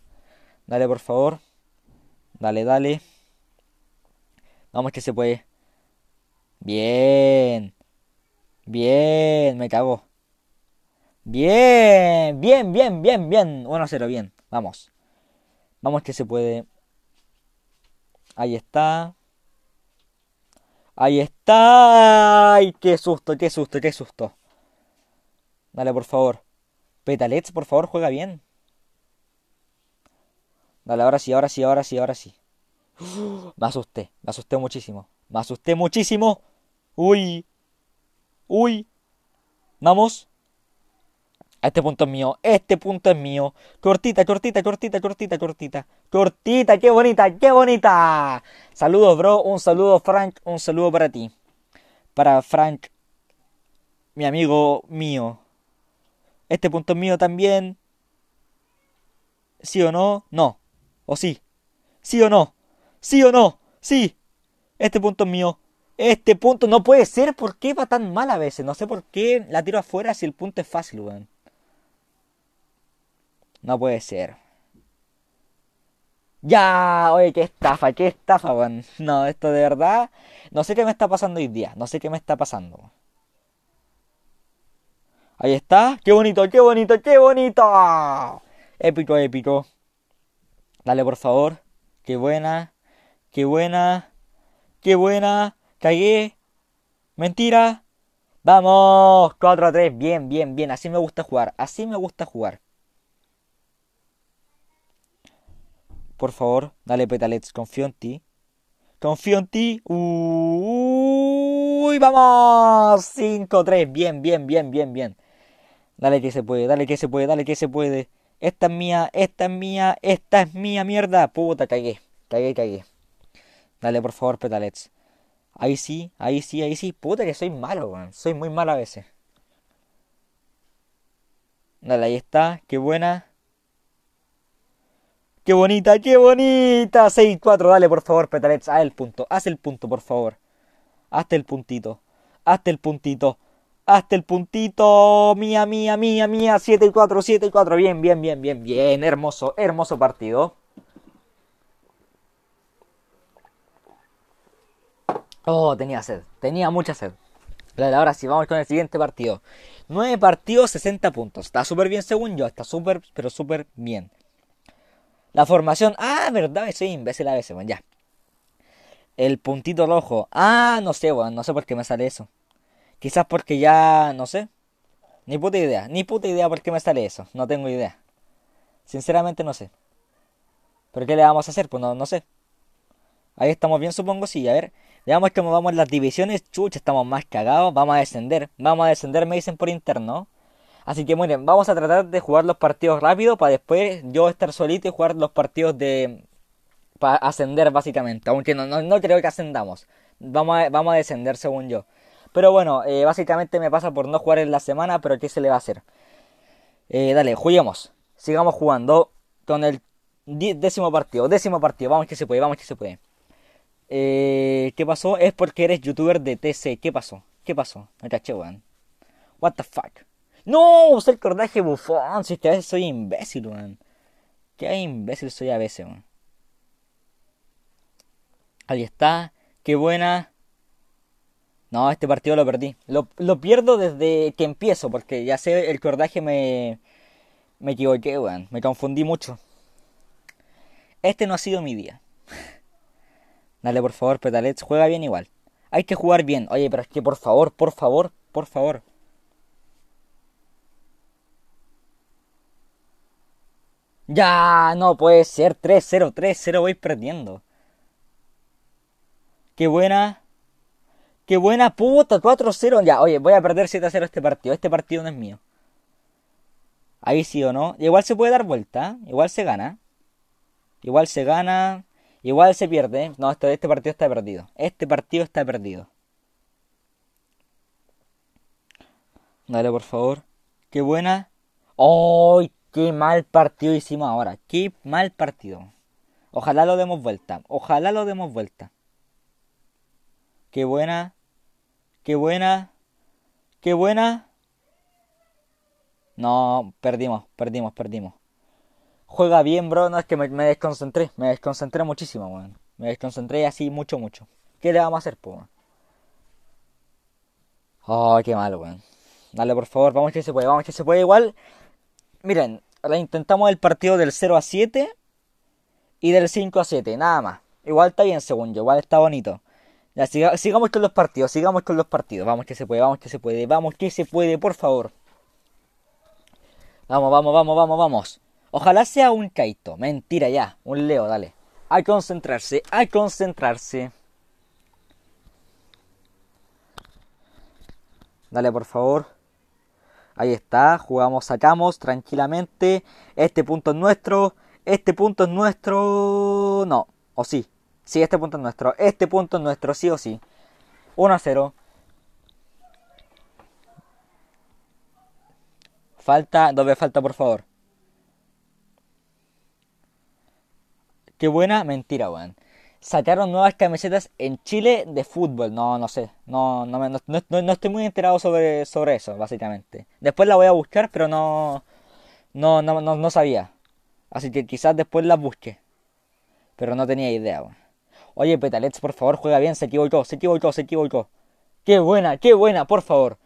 Dale, por favor. Dale, dale. Vamos que se puede. Bien. Bien, me cago, Bien, bien, bien, bien, bien. 1-0, bien. Vamos. Vamos que se puede. Ahí está. Ahí está. Ay, qué susto, qué susto, qué susto. Dale, por favor. Petalets, por favor, juega bien. Dale, ahora sí, ahora sí, ahora sí, ahora sí. me asusté, me asusté muchísimo. Me asusté muchísimo. Uy. Uy. Vamos. Este punto es mío, este punto es mío. Cortita, cortita, cortita, cortita, cortita. Cortita, qué bonita, qué bonita. Saludos, bro. Un saludo, Frank. Un saludo para ti. Para Frank, mi amigo mío. Este punto es mío también. ¿Sí o no? No. ¿O sí? ¿Sí o no? ¿Sí o no? ¡Sí! Este punto es mío. Este punto no puede ser. ¿Por qué va tan mal a veces? No sé por qué la tiro afuera si el punto es fácil, weón. No puede ser. Ya, oye, qué estafa, qué estafa, weón. No, esto de verdad. No sé qué me está pasando hoy día. No sé qué me está pasando. Ahí está. Qué bonito, qué bonito, qué bonito. Épico, épico. Dale, por favor. Qué buena. Qué buena. Qué buena. Cagué. Mentira. Vamos. 4 3. Bien, bien, bien. Así me gusta jugar. Así me gusta jugar. Por favor, dale Petalets, confío en ti. Confío en ti. Uy, vamos. 5-3. Bien, bien, bien, bien, bien. Dale que se puede, dale que se puede, dale que se puede. Esta es mía, esta es mía, esta es mía, mierda. Puta, cagué, cagué, cagué. Dale, por favor, petalets. Ahí sí, ahí sí, ahí sí. Puta que soy malo, weón. Soy muy malo a veces. Dale, ahí está. Qué buena. Qué bonita, qué bonita. 6-4, dale, por favor, petalets. Haz el punto, haz el punto, por favor. Hazte el puntito. Hazte el puntito hasta el puntito. Mía, mía, mía, mía. 7 y 4, 7 y 4. Bien, bien, bien, bien, bien. Hermoso, hermoso partido. Oh, tenía sed. Tenía mucha sed. ahora sí, vamos con el siguiente partido. 9 partidos, 60 puntos. Está súper bien según yo. Está súper, pero súper bien. La formación. Ah, verdad, soy imbécil a veces, bueno, ya. El puntito rojo. Ah, no sé, bueno, no sé por qué me sale eso. Quizás porque ya, no sé. Ni puta idea. Ni puta idea por qué me sale eso. No tengo idea. Sinceramente no sé. ¿Pero qué le vamos a hacer? Pues no, sé. Ahí estamos bien, supongo. Sí, a ver. Veamos nos vamos las divisiones. Chucha, estamos más cagados. Vamos a descender. Vamos a descender, me dicen por interno. Así que miren, vamos a tratar de jugar los partidos rápido para después yo estar solito y jugar los partidos de... Para ascender básicamente. Aunque no, no, creo que ascendamos. Vamos vamos a descender según yo. Pero bueno, eh, básicamente me pasa por no jugar en la semana, pero ¿qué se le va a hacer? Eh, dale, juguemos. Sigamos jugando con el décimo partido. Décimo partido, vamos que se puede, vamos que se puede. Eh, ¿Qué pasó? Es porque eres youtuber de TC. ¿Qué pasó? ¿Qué pasó? Me caché, weón. What the fuck. No, usé el cordaje bufón. Si es que a veces soy imbécil, weón. Qué imbécil soy a veces, weón. Ahí está. Qué buena. No, este partido lo perdí. Lo, pierdo desde que empiezo, porque ya sé, el cordaje me, me equivoqué, weón. Me confundí mucho. Este no ha sido mi día. Dale, por favor, Petalets, juega bien igual. Hay que jugar bien. Oye, pero es que por favor, por favor, por favor. Ya, no puede ser. 3-0, 3-0, voy perdiendo. Qué buena Qué buena puta, 4-0. Ya, oye, voy a perder 7-0 este partido. Este partido no es mío. Ahí sí o no. Igual se puede dar vuelta. ¿eh? Igual se gana. Igual se gana. Igual se pierde. No, este, este partido está perdido. Este partido está perdido. Dale, por favor. Qué buena. ¡Ay! ¡Qué mal partido hicimos ahora! ¡Qué mal partido! Ojalá lo demos vuelta. Ojalá lo demos vuelta. ¡Qué buena! Qué buena. Qué buena. No, perdimos, perdimos, perdimos. Juega bien, bro. No es que me, desconcentré. Me desconcentré muchísimo, weón. Me desconcentré así mucho, mucho. ¿Qué le vamos a hacer, po, Oh, qué malo, weón. Dale, por favor, vamos que se puede, vamos que se puede igual. Miren, ahora intentamos el partido del 0 a 7 y del 5 a 7, nada más. Igual está bien, según yo, igual está bonito sigamos con los partidos, sigamos con los partidos. Vamos que se puede, vamos que se puede, vamos que se puede, por favor. Vamos, vamos, vamos, vamos, vamos. Ojalá sea un caito Mentira ya, un Leo, dale. A concentrarse, a concentrarse. Dale, por favor. Ahí está, jugamos, sacamos tranquilamente. Este punto es nuestro, este punto es nuestro. No, o sí, Sí, este punto es nuestro. Este punto es nuestro, sí o sí. 1 a 0. Falta, doble falta, por favor. Qué buena mentira, weón. Sacaron nuevas camisetas en Chile de fútbol. No, no sé. No, no, no, estoy muy enterado sobre, sobre eso, básicamente. Después la voy a buscar, pero no. No, no, no, sabía. Así que quizás después la busque. Pero no tenía idea, weón. Oye, Petalets, por favor, juega bien. Se equivocó, se equivocó, se equivocó. ¡Qué buena, qué buena, por favor!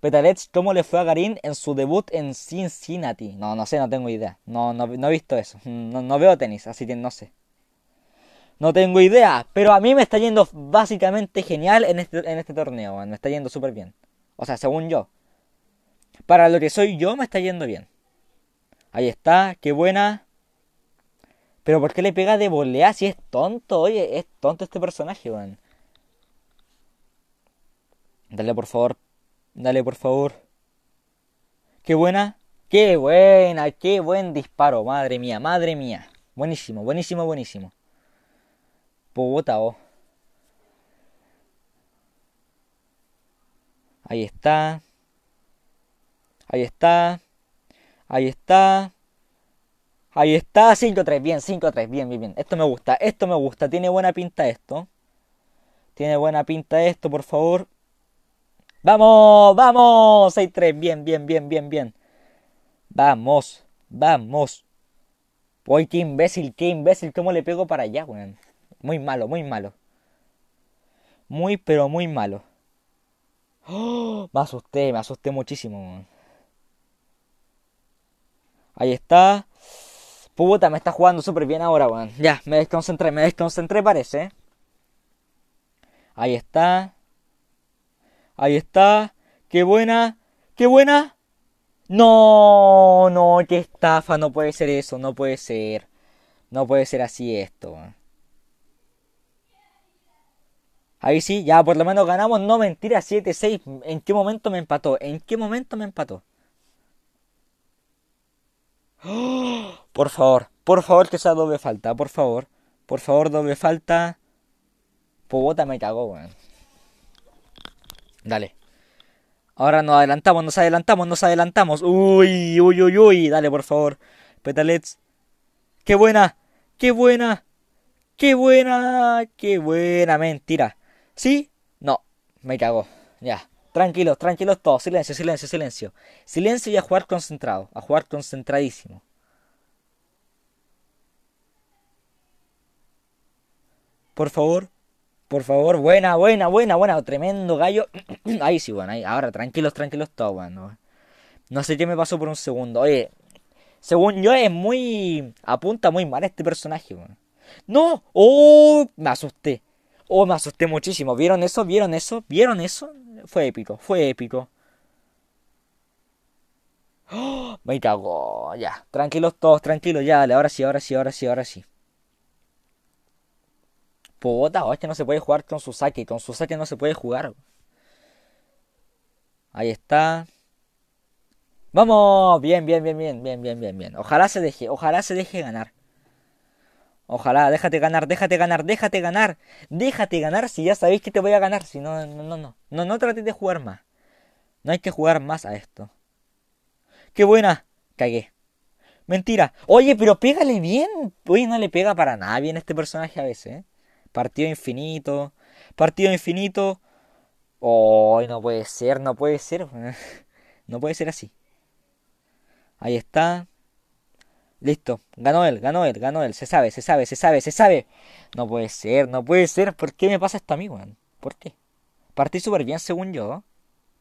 Petalets, ¿cómo le fue a Garín en su debut en Cincinnati? No, no sé, no tengo idea. No, no, he visto eso. Mm, no, veo tenis, así que no sé. No tengo idea, pero a mí me está yendo básicamente genial en este, este torneo. Me está yendo súper bien. O sea, según yo. Para lo que soy yo, me está yendo bien. Ahí está, qué buena. Pero ¿por qué le pega de volea si es tonto? Oye, es tonto este personaje, weón. Dale, por favor. Dale, por favor. Qué buena. Qué buena. Qué buen disparo. Madre mía, madre mía. Buenísimo, buenísimo, buenísimo. Bogotá, oh. Ahí está. Ahí está. Ahí está. Ahí está, 5-3, bien, 5-3, bien, bien, bien. Esto me gusta, esto me gusta, tiene buena pinta esto. Tiene buena pinta esto, por favor. Vamos, vamos, 6-3, bien, bien, bien, bien, bien. Vamos, vamos. Uy, qué imbécil, qué imbécil, cómo le pego para allá, weón. Muy malo, muy malo. Muy, pero muy malo. ¡Oh! Me asusté, me asusté muchísimo, Ahí está. Puta, me está jugando súper bien ahora, weón. Ya, me desconcentré, me desconcentré parece. Ahí está. Ahí está. Qué buena. Qué buena. No, no, qué estafa. No puede ser eso, no puede ser. No puede ser así esto. Weón. Ahí sí, ya por lo menos ganamos. No mentira, 7-6. ¿En qué momento me empató? ¿En qué momento me empató? Por favor, por favor que sea doble falta, por favor. Por favor, doble falta. Pobota pues me cagó, weón. Dale. Ahora nos adelantamos, nos adelantamos, nos adelantamos. Uy, uy, uy, uy. Dale, por favor. Petalets. ¡Qué buena! ¡Qué buena! ¡Qué buena! ¡Qué buena! Mentira. ¿Sí? No. Me cagó. Ya. Tranquilos, tranquilos todos. Silencio, silencio, silencio. Silencio y a jugar concentrado. A jugar concentradísimo. Por favor. Por favor. Buena, buena, buena, buena. Tremendo gallo. ahí sí, bueno. Ahí. Ahora, tranquilos, tranquilos todos, bueno. No sé qué me pasó por un segundo. Oye. Según yo es muy... Apunta muy mal este personaje, bueno. ¡No! ¡Oh! Me asusté. Oh, me asusté muchísimo. ¿Vieron eso? ¿Vieron eso? ¿Vieron eso? Fue épico, fue épico. ¡Oh! Me cago. Ya, tranquilos todos, tranquilos, ya, dale, ahora sí, ahora sí, ahora sí, ahora sí. Puta, oh, este no se puede jugar con su saque, con su saque no se puede jugar. Ahí está. Vamos, bien, bien, bien, bien, bien, bien, bien, bien. Ojalá se deje, ojalá se deje ganar. Ojalá, déjate ganar, déjate ganar, déjate ganar, déjate ganar si ya sabéis que te voy a ganar. Si no, no, no, no, no, no trates de jugar más. No hay que jugar más a esto. ¡Qué buena! Cagué. Mentira. Oye, pero pégale bien. Oye, no le pega para nadie bien este personaje a veces. ¿eh? Partido infinito. Partido infinito. ¡Oh, no puede ser, no puede ser! no puede ser así. Ahí está. Listo, ganó él, ganó él, ganó él. Se sabe, se sabe, se sabe, se sabe. No puede ser, no puede ser. ¿Por qué me pasa esto a mí, weón? ¿Por qué? Partí súper bien, según yo.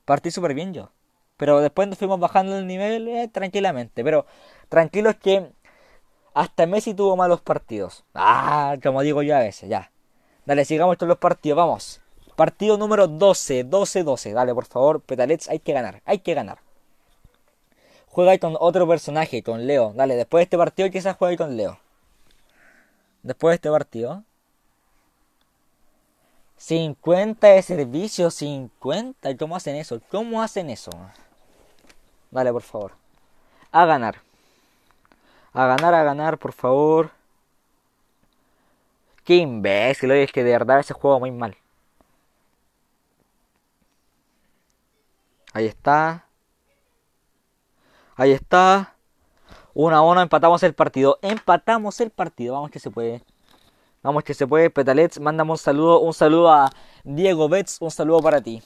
Partí súper bien yo. Pero después nos fuimos bajando el nivel eh, tranquilamente. Pero tranquilos que hasta Messi tuvo malos partidos. Ah, como digo yo a veces, ya. Dale, sigamos con los partidos, vamos. Partido número 12, 12, 12. Dale, por favor, Petalets, hay que ganar, hay que ganar juega con otro personaje, con Leo. Dale, después de este partido quizás juegue con Leo. Después de este partido. 50 de servicio, 50. ¿Cómo hacen eso? ¿Cómo hacen eso? Dale, por favor. A ganar. A ganar, a ganar, por favor. Qué imbécil, oye, es que de verdad ese juego muy mal. Ahí está. Ahí está. una a 1, empatamos el partido. Empatamos el partido. Vamos que se puede. Vamos que se puede. Petalets, mandamos un saludo. Un saludo a Diego Betts. Un saludo para ti.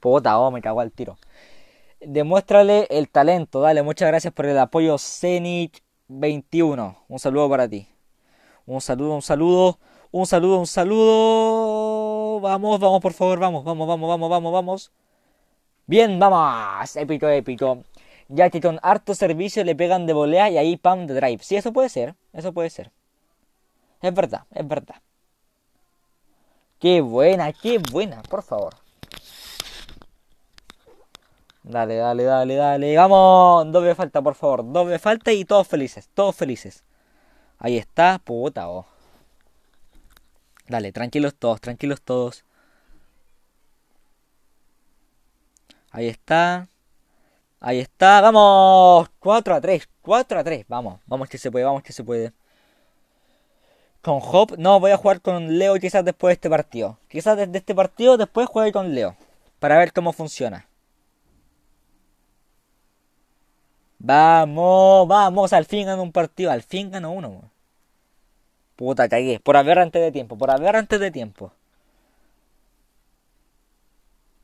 Puta, oh, me cagó al tiro. Demuéstrale el talento. Dale, muchas gracias por el apoyo. Zenit 21. Un saludo para ti. Un saludo, un saludo. Un saludo, un saludo. Vamos, vamos, por favor. Vamos, vamos, vamos, vamos, vamos, vamos. Bien, vamos. Épico, épico. Ya que con harto servicio le pegan de volea y ahí pam de drive. Sí, eso puede ser. Eso puede ser. Es verdad, es verdad. Qué buena, qué buena, por favor. Dale, dale, dale, dale. Vamos. Doble falta, por favor. Doble falta y todos felices. Todos felices. Ahí está, puta. Oh. Dale, tranquilos todos, tranquilos todos. Ahí está. Ahí está. ¡Vamos! 4 a 3. 4 a 3. Vamos. Vamos que se puede. Vamos que se puede. Con Hop. No, voy a jugar con Leo quizás después de este partido. Quizás desde este partido después juegue con Leo. Para ver cómo funciona. Vamos, vamos. Al fin ganó un partido. Al fin ganó uno. Puta, cagué. Por haber antes de tiempo. Por haber antes de tiempo.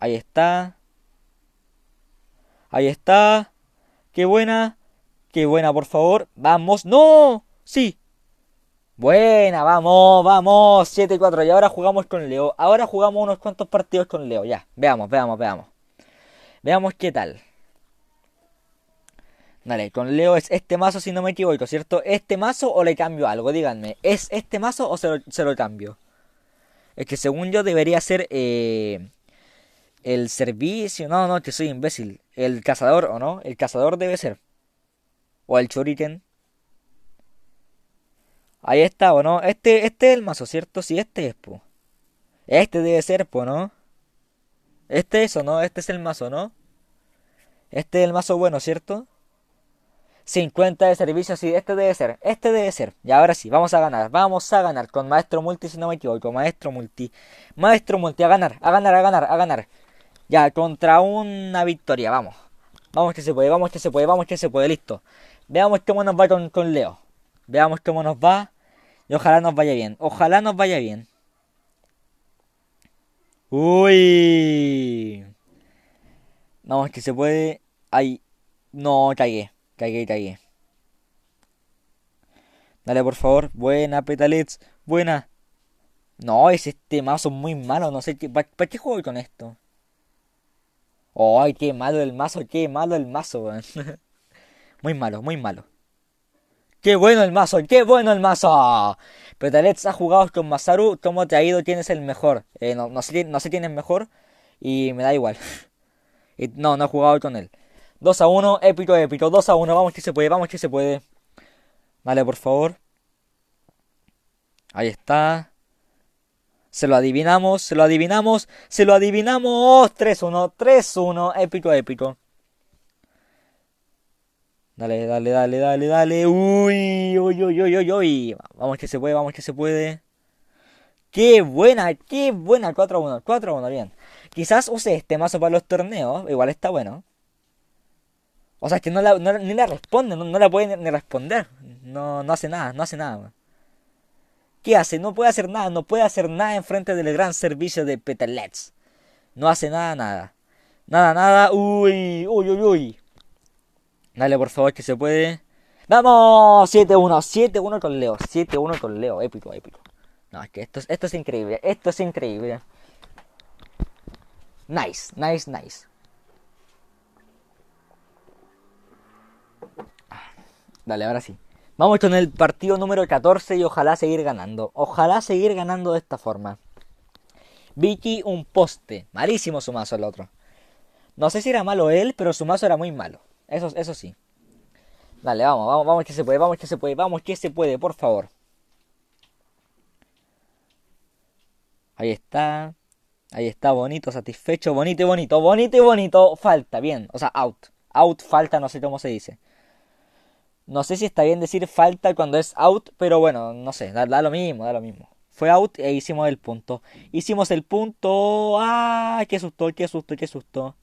Ahí está. Ahí está. Qué buena. Qué buena, por favor. Vamos. No. Sí. Buena, vamos, vamos. 7-4. Y ahora jugamos con Leo. Ahora jugamos unos cuantos partidos con Leo. Ya. Veamos, veamos, veamos. Veamos qué tal. Dale, con Leo es este mazo si no me equivoco, ¿cierto? ¿Este mazo o le cambio algo? Díganme, ¿es este mazo o se lo, cambio? Es que según yo debería ser eh, el servicio. No, no, que soy imbécil. El cazador, ¿o no? El cazador debe ser. O el Churiken. Ahí está, ¿o no? Este, este es el mazo, ¿cierto? Sí, este es, po. Este debe ser, po, ¿no? Este es, ¿o no? Este es el mazo, ¿no? Este es el mazo bueno, ¿cierto? 50 de servicio, sí, este debe ser, este debe ser. Y ahora sí, vamos a ganar, vamos a ganar con Maestro Multi, si no me equivoco, Maestro Multi. Maestro Multi, a ganar, a ganar, a ganar, a ganar. Ya, contra una victoria, vamos. Vamos que se puede, vamos que se puede, vamos que se puede, listo. Veamos cómo nos va con, Leo. Veamos cómo nos va. Y ojalá nos vaya bien. Ojalá nos vaya bien. Uy. Vamos que se puede. Ay. No, cagué. Cagué, cagué. Dale, por favor. Buena, Petalets. Buena. No, es este mazo muy malo. No sé qué. ¿Para qué juego con esto? ¡Ay, qué malo el mazo! ¡Qué malo el mazo, muy malo, muy malo. ¡Qué bueno el mazo! ¡Qué bueno el mazo! Petalets ha jugado con Masaru. ¿Cómo te ha ido? ¿Tienes el mejor? Eh, no, no, sé, no sé quién es mejor. Y me da igual. no, no he jugado con él. 2 a 1, épico, épico. 2 a 1, vamos que se puede, vamos que se puede. Vale, por favor. Ahí está. Se lo adivinamos, se lo adivinamos, se lo adivinamos. 3-1, 3-1, épico, épico. Dale, dale, dale, dale, dale. Uy, uy, uy, uy, uy, uy. Vamos que se puede, vamos que se puede. Qué buena, qué buena. 4-1, 4-1, bien. Quizás use este mazo para los torneos. Igual está bueno. O sea, es que no la, ni la responde, no, la puede ni responder. No, hace nada, no hace nada. ¿Qué hace? No puede hacer nada, no puede hacer nada enfrente del gran servicio de Petalets No hace nada, nada. Nada, nada. Uy, uy, uy, uy. Dale, por favor, que se puede. ¡Vamos! 7-1, 7-1 con Leo, 7-1 con Leo, épico, épico. No, es que esto, esto es increíble, esto es increíble. Nice, nice, nice. Ah, dale, ahora sí. Vamos con el partido número 14 y ojalá seguir ganando. Ojalá seguir ganando de esta forma. Vicky un poste. Malísimo su mazo el otro. No sé si era malo él, pero su mazo era muy malo. Eso, eso sí. Dale, vamos, vamos, vamos que se puede, vamos que se puede, vamos que se puede, por favor. Ahí está. Ahí está, bonito, satisfecho, bonito y bonito, bonito y bonito. Falta, bien. O sea, out. Out, falta, no sé cómo se dice. No sé si está bien decir falta cuando es out, pero bueno, no sé, da, lo mismo, da lo mismo. Fue out e hicimos el punto. Hicimos el punto. ¡Ah! ¡Qué susto, qué susto, qué susto!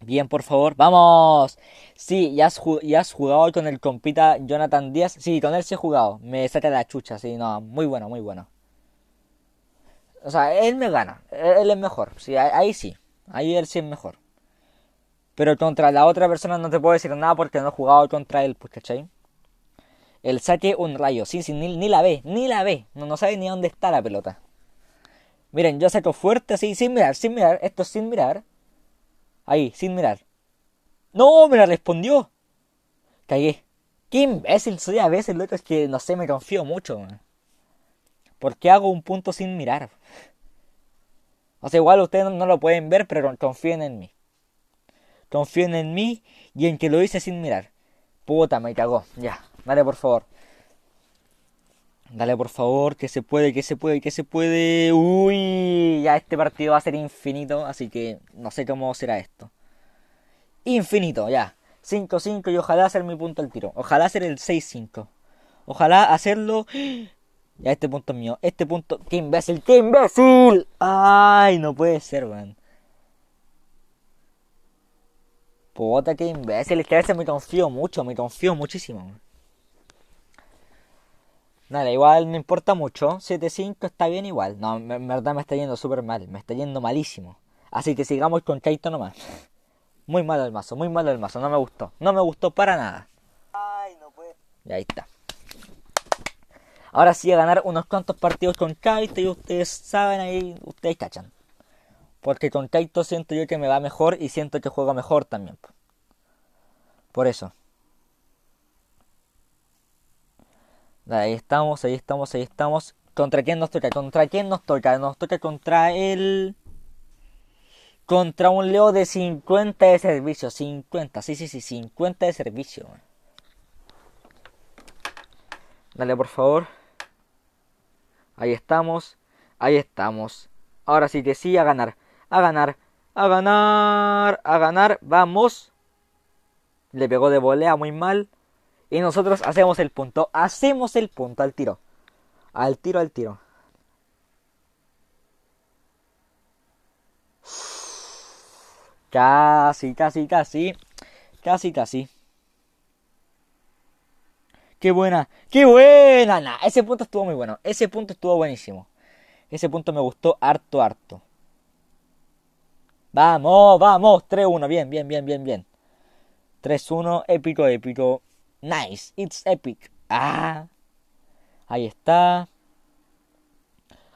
Bien, por favor, ¡vamos! Sí, ya has, jugado con el compita Jonathan Díaz. Sí, con él sí he jugado. Me saca la chucha, sí, no, muy bueno, muy bueno. O sea, él me gana. Él, es mejor. Sí, ahí, ahí, sí. Ahí él sí es mejor. Pero contra la otra persona no te puedo decir nada porque no he jugado contra él, pues, ¿cachai? El saque un rayo, sí, sin ni, ni la ve, ni la ve, no, sabe ni dónde está la pelota. Miren, yo saco fuerte así, sin mirar, sin mirar, esto sin mirar. Ahí, sin mirar. No, me la respondió. Cagué. Qué imbécil soy a veces, loco, es que no sé, me confío mucho. Porque ¿Por qué hago un punto sin mirar? O sea, igual ustedes no lo pueden ver, pero confíen en mí confíen en mí y en que lo hice sin mirar. Puta, me cagó. Ya, dale por favor. Dale por favor, que se puede, que se puede, que se puede. Uy, ya este partido va a ser infinito, así que no sé cómo será esto. Infinito, ya. 5-5 y ojalá hacer mi punto al tiro. Ojalá hacer el 6-5. Ojalá hacerlo. Ya este punto es mío. Este punto. ¡Qué imbécil! ¡Qué imbécil! ¡Ay! No puede ser, weón. Puta, que imbécil. Es que a veces me confío mucho, me confío muchísimo. Nada, igual no importa mucho. 7-5 está bien igual. No, en verdad me está yendo súper mal. Me está yendo malísimo. Así que sigamos con Kaito nomás. Muy malo el mazo, muy malo el mazo. No me gustó. No me gustó para nada. Ay, no puede. Y ahí está. Ahora sí a ganar unos cuantos partidos con Kaito y ustedes saben ahí, ustedes cachan. Porque con Kaito siento yo que me va mejor y siento que juego mejor también. Por eso. Ahí estamos, ahí estamos, ahí estamos. ¿Contra quién nos toca? ¿Contra quién nos toca? Nos toca contra el... Contra un Leo de 50 de servicio. 50, sí, sí, sí, 50 de servicio. Dale, por favor. Ahí estamos, ahí estamos. Ahora sí que sí a ganar a ganar, a ganar, a ganar, vamos. Le pegó de volea muy mal. Y nosotros hacemos el punto, hacemos el punto al tiro. Al tiro, al tiro. Casi, casi, casi. Casi, casi. ¡Qué buena! ¡Qué buena! ese punto estuvo muy bueno. Ese punto estuvo buenísimo. Ese punto me gustó harto, harto. Vamos, vamos. 3-1. Bien, bien, bien, bien, bien. 3-1. Épico, épico. Nice. It's epic. Ah. Ahí está.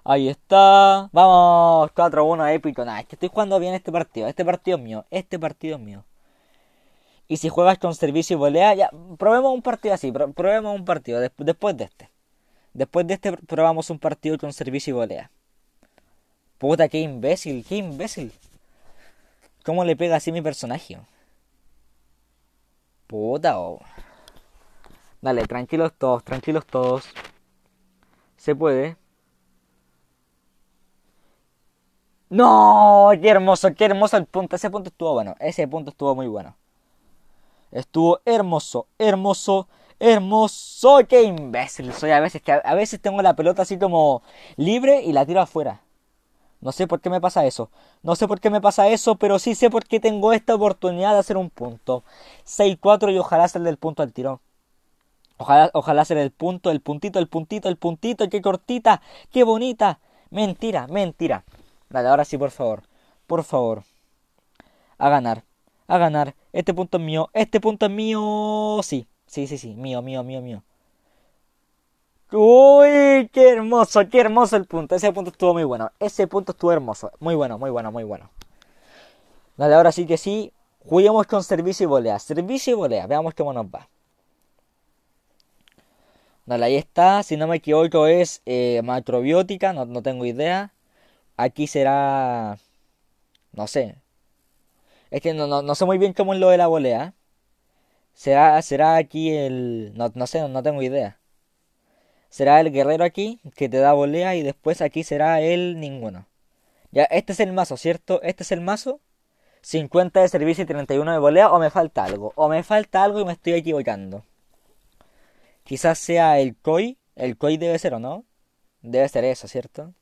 Ahí está. Vamos. 4-1. Épico. Nice. Estoy jugando bien este partido. Este partido es mío. Este partido es mío. Y si juegas con servicio y volea, ya, probemos un partido así, probemos un partido después de este. Después de este probamos un partido con servicio y volea. Puta, qué imbécil, qué imbécil. ¿Cómo le pega así mi personaje? Puta, oh. Dale, tranquilos todos, tranquilos todos. Se puede. ¡No! ¡Qué hermoso! ¡Qué hermoso el punto! Ese punto estuvo bueno. Ese punto estuvo muy bueno. Estuvo hermoso, hermoso, hermoso. ¡Qué imbécil soy! A veces, que a veces tengo la pelota así como libre y la tiro afuera. No sé por qué me pasa eso. No sé por qué me pasa eso, pero sí sé por qué tengo esta oportunidad de hacer un punto. 6-4 y ojalá sea el punto al tirón. Ojalá, ojalá sea el punto, el puntito, el puntito, el puntito. Qué cortita, qué bonita. Mentira, mentira. Vale, ahora sí, por favor. Por favor. A ganar. A ganar. Este punto es mío. Este punto es mío. Sí, sí, sí, sí. Mío, mío, mío, mío. Uy, qué hermoso, qué hermoso el punto. Ese punto estuvo muy bueno. Ese punto estuvo hermoso. Muy bueno, muy bueno, muy bueno. Dale, ahora sí que sí. Juguemos con servicio y volea. Servicio y volea. Veamos cómo nos va. Dale, ahí está. Si no me equivoco es eh, macrobiótica. No, tengo idea. Aquí será... No sé. Es que no, sé muy bien cómo es lo de la volea. Será, será aquí el... no sé, no tengo idea será el guerrero aquí, que te da volea, y después aquí será el ninguno. Ya, este es el mazo, ¿cierto? Este es el mazo. 50 de servicio y 31 de volea, o me falta algo. O me falta algo y me estoy equivocando. Quizás sea el koi. El koi debe ser, ¿o no? Debe ser eso, ¿cierto?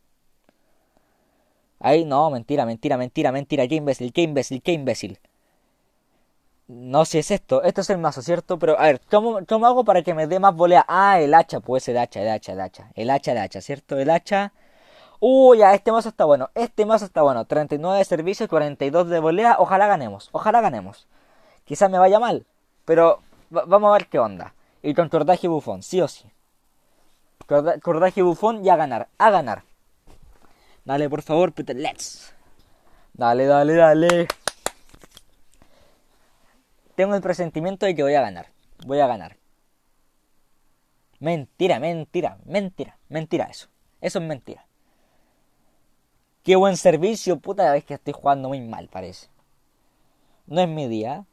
Ahí, no, mentira, mentira, mentira, mentira. Qué imbécil, qué imbécil, qué imbécil. No, si es esto. Esto es el mazo, ¿cierto? Pero, a ver, ¿cómo, cómo hago para que me dé más volea? Ah, el hacha. Pues el hacha, el hacha, el hacha. El hacha, el hacha, ¿cierto? El hacha... Uy, ya, este mazo está bueno. Este mazo está bueno. 39 de servicio, 42 de volea. Ojalá ganemos. Ojalá ganemos. Quizás me vaya mal. Pero vamos a ver qué onda. Y con cordaje y bufón, sí o sí. Cordaje y bufón y a ganar. A ganar. Dale, por favor, Peter. Let's. Dale, dale, dale tengo el presentimiento de que voy a ganar. Voy a ganar. Mentira, mentira, mentira, mentira eso. Eso es mentira. Qué buen servicio, puta la vez que estoy jugando muy mal, parece. No es mi día.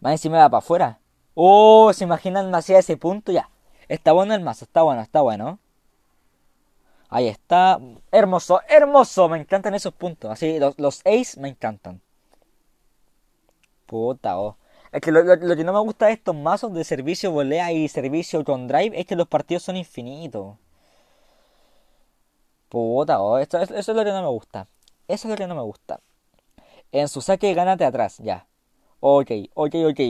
Más encima va para afuera. Oh, se imaginan hacia ese punto ya. Está bueno el mazo, está bueno, está bueno. Ahí está. Hermoso, hermoso. Me encantan esos puntos. Así, los, los ace me encantan. Puta, oh. Es que lo, que no me gusta de estos mazos de servicio volea y servicio con drive es que los partidos son infinitos. Puta, oh. Esto, eso, es lo que no me gusta. Eso es lo que no me gusta. En su saque, gánate atrás, ya. Ok, ok, ok.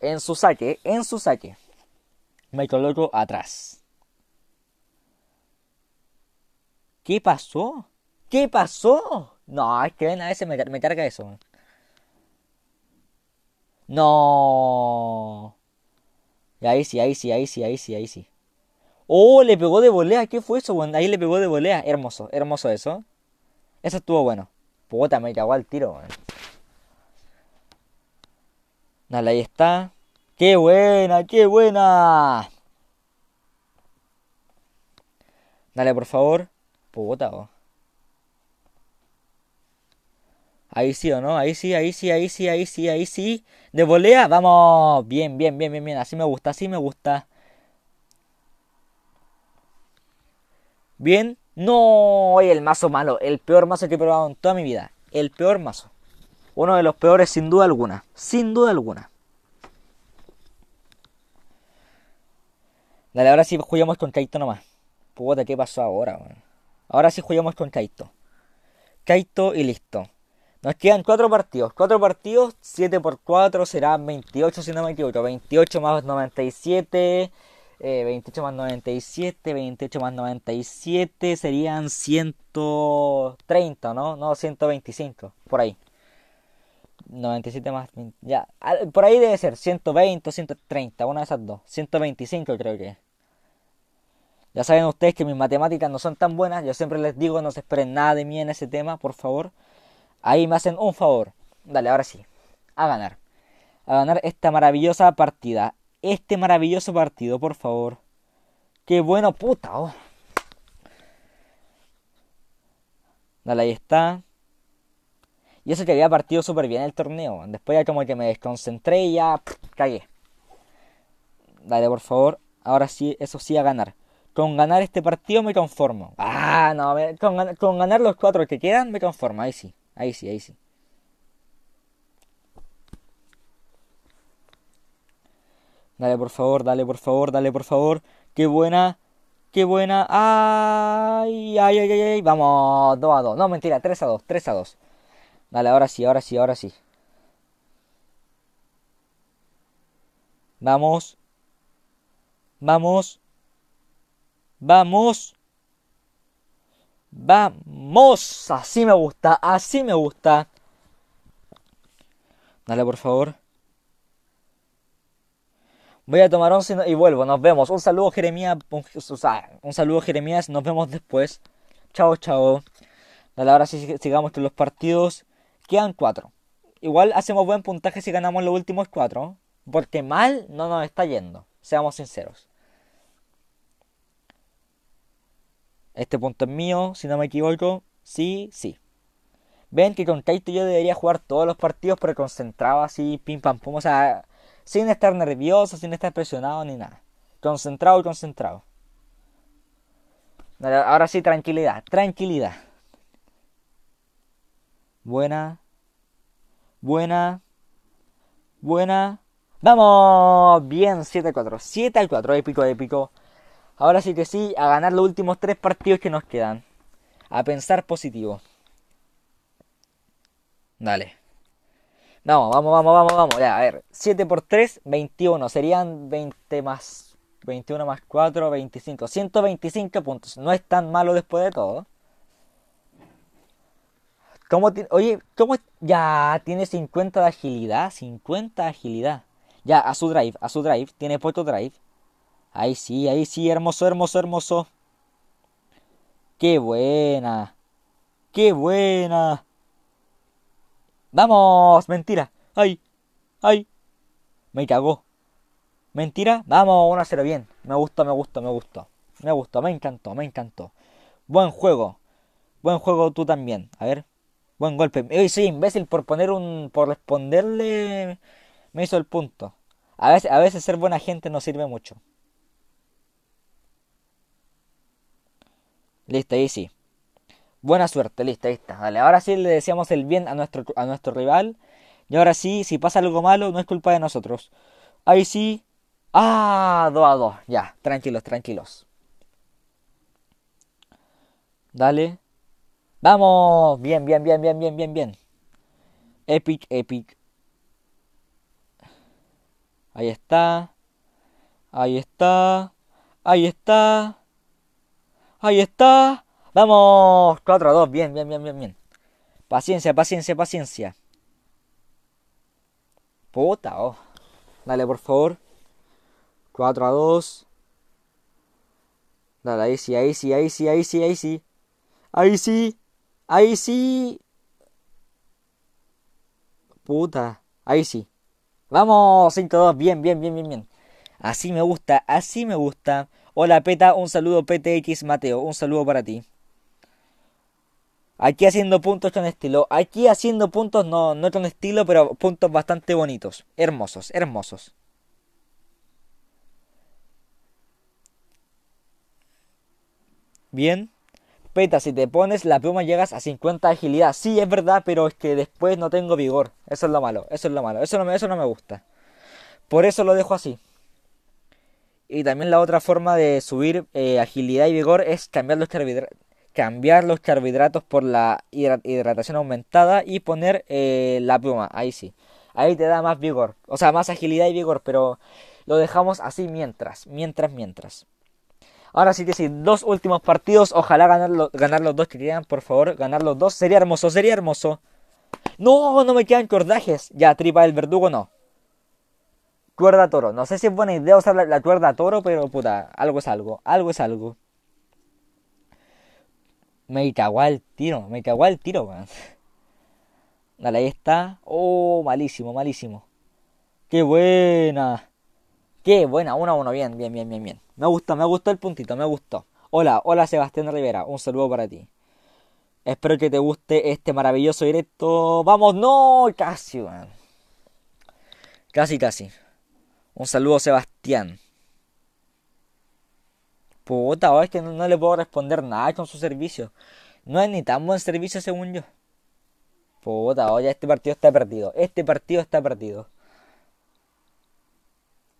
En su saque, en su saque. Me coloco atrás. ¿Qué pasó? ¿Qué pasó? No, es que ven a veces me, me carga eso. No. Y ahí sí, ahí sí, ahí sí, ahí sí, ahí sí. Oh, le pegó de volea. ¿Qué fue eso, Ahí le pegó de volea. Hermoso, hermoso eso. Eso estuvo bueno. Pogota me cagó al tiro, Dale, ahí está. ¡Qué buena, qué buena! Dale, por favor. Pogota, Ahí sí o no, ahí sí, ahí sí, ahí sí, ahí sí, ahí sí. De volea, vamos. Bien, bien, bien, bien, bien. Así me gusta, así me gusta. Bien. No, el mazo malo. El peor mazo que he probado en toda mi vida. El peor mazo. Uno de los peores sin duda alguna. Sin duda alguna. Dale, ahora sí juguemos con Kaito nomás. Puta, ¿qué pasó ahora? Ahora sí jugamos con Kaito. Kaito y listo. Nos quedan 4 partidos. 4 partidos, 7 por 4 serán 28, si no me 28 más 97, 28 eh, más 97, 28 más 97 serían 130, ¿no? No, 125, por ahí. 97 más. Ya, por ahí debe ser 120 o 130, una de esas dos. 125 creo que. Ya saben ustedes que mis matemáticas no son tan buenas. Yo siempre les digo, no se esperen nada de mí en ese tema, por favor. Ahí me hacen un favor. Dale, ahora sí. A ganar. A ganar esta maravillosa partida. Este maravilloso partido, por favor. Qué bueno, puta. Oh. Dale, ahí está. Y eso que había partido súper bien el torneo. Después ya como que me desconcentré y ya cagué. Dale, por favor. Ahora sí, eso sí, a ganar. Con ganar este partido me conformo. Ah, no, con, con ganar los cuatro que quedan me conformo, ahí sí. Ahí sí, ahí sí. Dale por favor, dale por favor, dale por favor. Qué buena, qué buena. Ay, ay, ay, ay, Vamos, 2 a 2. No, mentira, 3 a 2, 3 a 2. Dale, ahora sí, ahora sí, ahora sí. Vamos. Vamos. Vamos. Vamos, así me gusta, así me gusta. Dale, por favor. Voy a tomar once y vuelvo, nos vemos. Un saludo, Jeremías. Un, saludo, Jeremías. Nos vemos después. Chao, chao. Dale, ahora sí sigamos con los partidos. Quedan cuatro. Igual hacemos buen puntaje si ganamos los últimos cuatro. Porque mal no nos está yendo. Seamos sinceros. Este punto es mío, si no me equivoco. Sí, sí. Ven que con Kaito yo debería jugar todos los partidos, pero concentrado así, pim pam pum. O sea, sin estar nervioso, sin estar presionado ni nada. Concentrado y concentrado. Ahora sí, tranquilidad, tranquilidad. Buena. Buena. Buena. ¡Vamos! Bien, 7 al 4. 7 4, épico, épico. Ahora sí que sí, a ganar los últimos tres partidos que nos quedan. A pensar positivo. Dale. Vamos, vamos, vamos, vamos, vamos. Ya, a ver. 7 por 3, 21. Serían 20 más. 21 más 4, 25. 125 puntos. No es tan malo después de todo. ¿Cómo ti... Oye, ¿cómo ya tiene 50 de agilidad? 50 de agilidad. Ya, a su drive, a su drive. Tiene puesto drive. Ahí sí, ahí sí, hermoso, hermoso, hermoso. ¡Qué buena! ¡Qué buena! ¡Vamos! ¡Mentira! ¡Ay! ¡Ay! Me cagó. ¿Mentira? Vamos, vamos a hacerlo bien. Me gusta, me gusta, me gusta. Me gustó, me encantó, me encantó. Buen juego. Buen juego tú también. A ver. Buen golpe. soy imbécil por poner un. por responderle. Me hizo el punto. A veces, a veces ser buena gente no sirve mucho. ahí sí. Buena suerte, lista, está. Dale, ahora sí le deseamos el bien a nuestro, a nuestro rival. Y ahora sí, si pasa algo malo, no es culpa de nosotros. Ahí sí. Ah, Dos a dos. Ya, tranquilos, tranquilos. Dale. Vamos. Bien, bien, bien, bien, bien, bien, bien. Epic, epic. Ahí está. Ahí está. Ahí está. Ahí está. Vamos. 4 a 2. Bien, bien, bien, bien, bien. Paciencia, paciencia, paciencia. Puta, oh. Dale, por favor. 4 a 2. Dale, ahí sí, ahí sí, ahí sí, ahí sí, ahí sí. Ahí sí. Ahí sí. Puta. Ahí sí. Vamos, 5 a 2. Bien, bien, bien, bien, bien. Así me gusta, así me gusta. Hola Peta, un saludo PTX Mateo, un saludo para ti. Aquí haciendo puntos con estilo. Aquí haciendo puntos, no, no con estilo, pero puntos bastante bonitos. Hermosos, hermosos. Bien. Peta, si te pones la pluma llegas a 50 de agilidad. Sí, es verdad, pero es que después no tengo vigor. Eso es lo malo, eso es lo malo. Eso eso no me gusta. Por eso lo dejo así. Y también la otra forma de subir eh, agilidad y vigor es cambiar los, carbohidratos, cambiar los carbohidratos por la hidratación aumentada y poner eh, la pluma. Ahí sí. Ahí te da más vigor. O sea, más agilidad y vigor. Pero lo dejamos así mientras. Mientras, mientras. Ahora sí que sí, dos últimos partidos. Ojalá ganar, ganar los dos que quieran, por favor. Ganar los dos. Sería hermoso, sería hermoso. No, no me quedan cordajes. Ya, tripa del verdugo, no. Cuerda toro. No sé si es buena idea usar la, cuerda toro, pero puta, algo es algo. Algo es algo. Me cagó el tiro, me cagó el tiro, weón. Dale, ahí está. Oh, malísimo, malísimo. Qué buena. Qué buena, uno a Bien, bien, bien, bien, bien. Me gustó, me gustó el puntito, me gustó. Hola, hola Sebastián Rivera. Un saludo para ti. Espero que te guste este maravilloso directo. Vamos, no, casi, weón Casi, casi. Un saludo, Sebastián. Puta, es que no, le puedo responder nada con su servicio. No es ni tan buen servicio, según yo. Puta, oye, este partido está perdido. Este partido está perdido.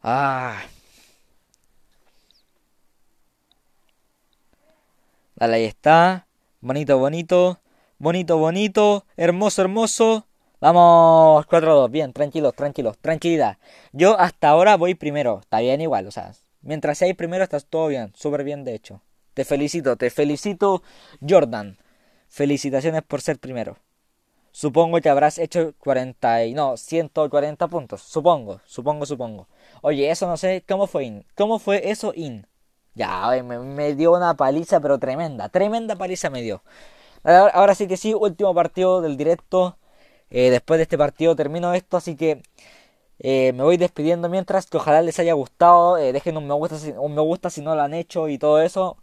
Ah. Dale, ahí está. Bonito, bonito. Bonito, bonito. Hermoso, hermoso. Vamos, 4-2, bien, tranquilos, tranquilos, tranquilidad. Yo hasta ahora voy primero, está bien igual, o sea, mientras seáis primero estás todo bien, súper bien de hecho. Te felicito, te felicito, Jordan. Felicitaciones por ser primero. Supongo que habrás hecho 40 y no, 140 puntos. Supongo, supongo, supongo. Oye, eso no sé, ¿cómo fue in? ¿Cómo fue eso in? Ya, me, dio una paliza, pero tremenda, tremenda paliza me dio. ahora sí que sí, último partido del directo. Eh, después de este partido termino esto, así que eh, me voy despidiendo mientras que ojalá les haya gustado. Eh, dejen un me, gusta si, me gusta si no lo han hecho y todo eso.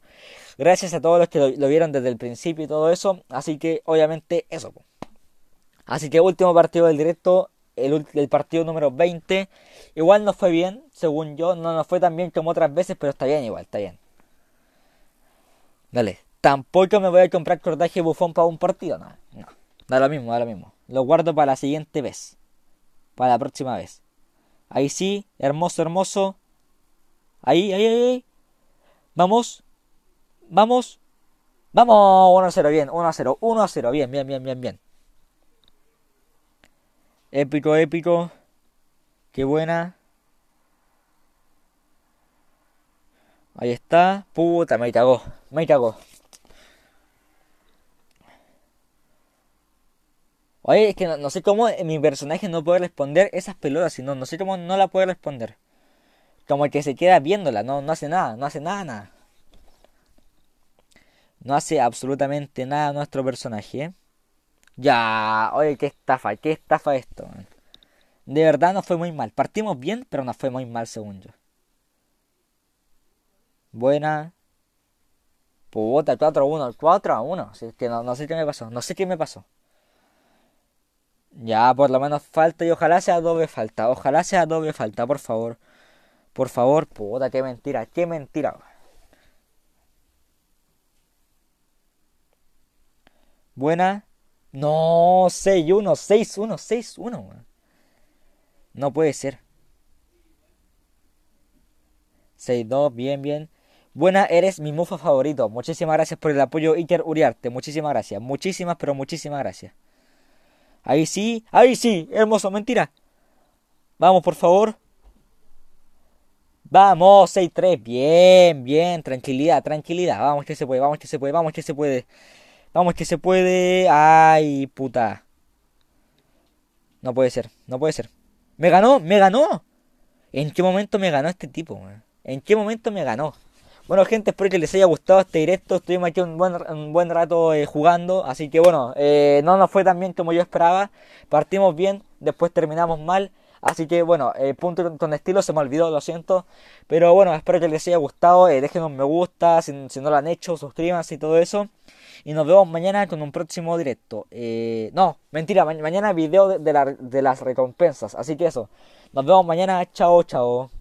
Gracias a todos los que lo, vieron desde el principio y todo eso. Así que obviamente eso. Así que último partido del directo, el, partido número 20. Igual no fue bien, según yo. No nos fue tan bien como otras veces, pero está bien igual, está bien. Dale. Tampoco me voy a comprar cordaje bufón para un partido, no. No. Da lo mismo, da lo mismo. Lo guardo para la siguiente vez. Para la próxima vez. Ahí sí, hermoso, hermoso. Ahí, ahí, ahí. Vamos. Vamos. Vamos. 1 0, bien. 1 0. 1 a 0. Bien, bien, bien, bien, bien. Épico, épico. Qué buena. Ahí está. Puta, me cagó. Me cagó. Oye, es que no, sé cómo mi personaje no puede responder esas pelotas, sino no sé cómo no la puede responder. Como que se queda viéndola, no, no hace nada, no hace nada, nada. No hace absolutamente nada nuestro personaje. ¿eh? Ya, oye, qué estafa, qué estafa esto. De verdad no fue muy mal. Partimos bien, pero no fue muy mal, según yo. Buena. Puta, 4 a 1, 4 a 1. que no sé qué me pasó, no sé qué me pasó. Ya, por lo menos falta y ojalá sea doble falta. Ojalá sea doble falta, por favor. Por favor, puta, qué mentira, qué mentira. Buena. No, 6-1, 6-1, 6-1. No puede ser. 6-2, bien, bien. Buena, eres mi mufa favorito. Muchísimas gracias por el apoyo, Iker Uriarte. Muchísimas gracias. Muchísimas, pero muchísimas gracias. Ahí sí, ahí sí, hermoso, mentira. Vamos, por favor. Vamos, 6-3, bien, bien, tranquilidad, tranquilidad. Vamos que se puede, vamos que se puede, vamos que se puede. Vamos que se puede. Ay, puta. No puede ser, no puede ser. Me ganó, me ganó. ¿En qué momento me ganó este tipo? ¿En qué momento me ganó? Bueno, gente, espero que les haya gustado este directo. Estuvimos aquí un buen, buen rato eh, jugando. Así que bueno, eh, no nos fue tan bien como yo esperaba. Partimos bien, después terminamos mal. Así que bueno, eh, punto con estilo se me olvidó, lo siento. Pero bueno, espero que les haya gustado. Eh, dejen un me gusta si, no lo han hecho, suscríbanse y todo eso. Y nos vemos mañana con un próximo directo. no, mentira, mañana video de las recompensas. Así que eso, nos vemos mañana. Chao, chao.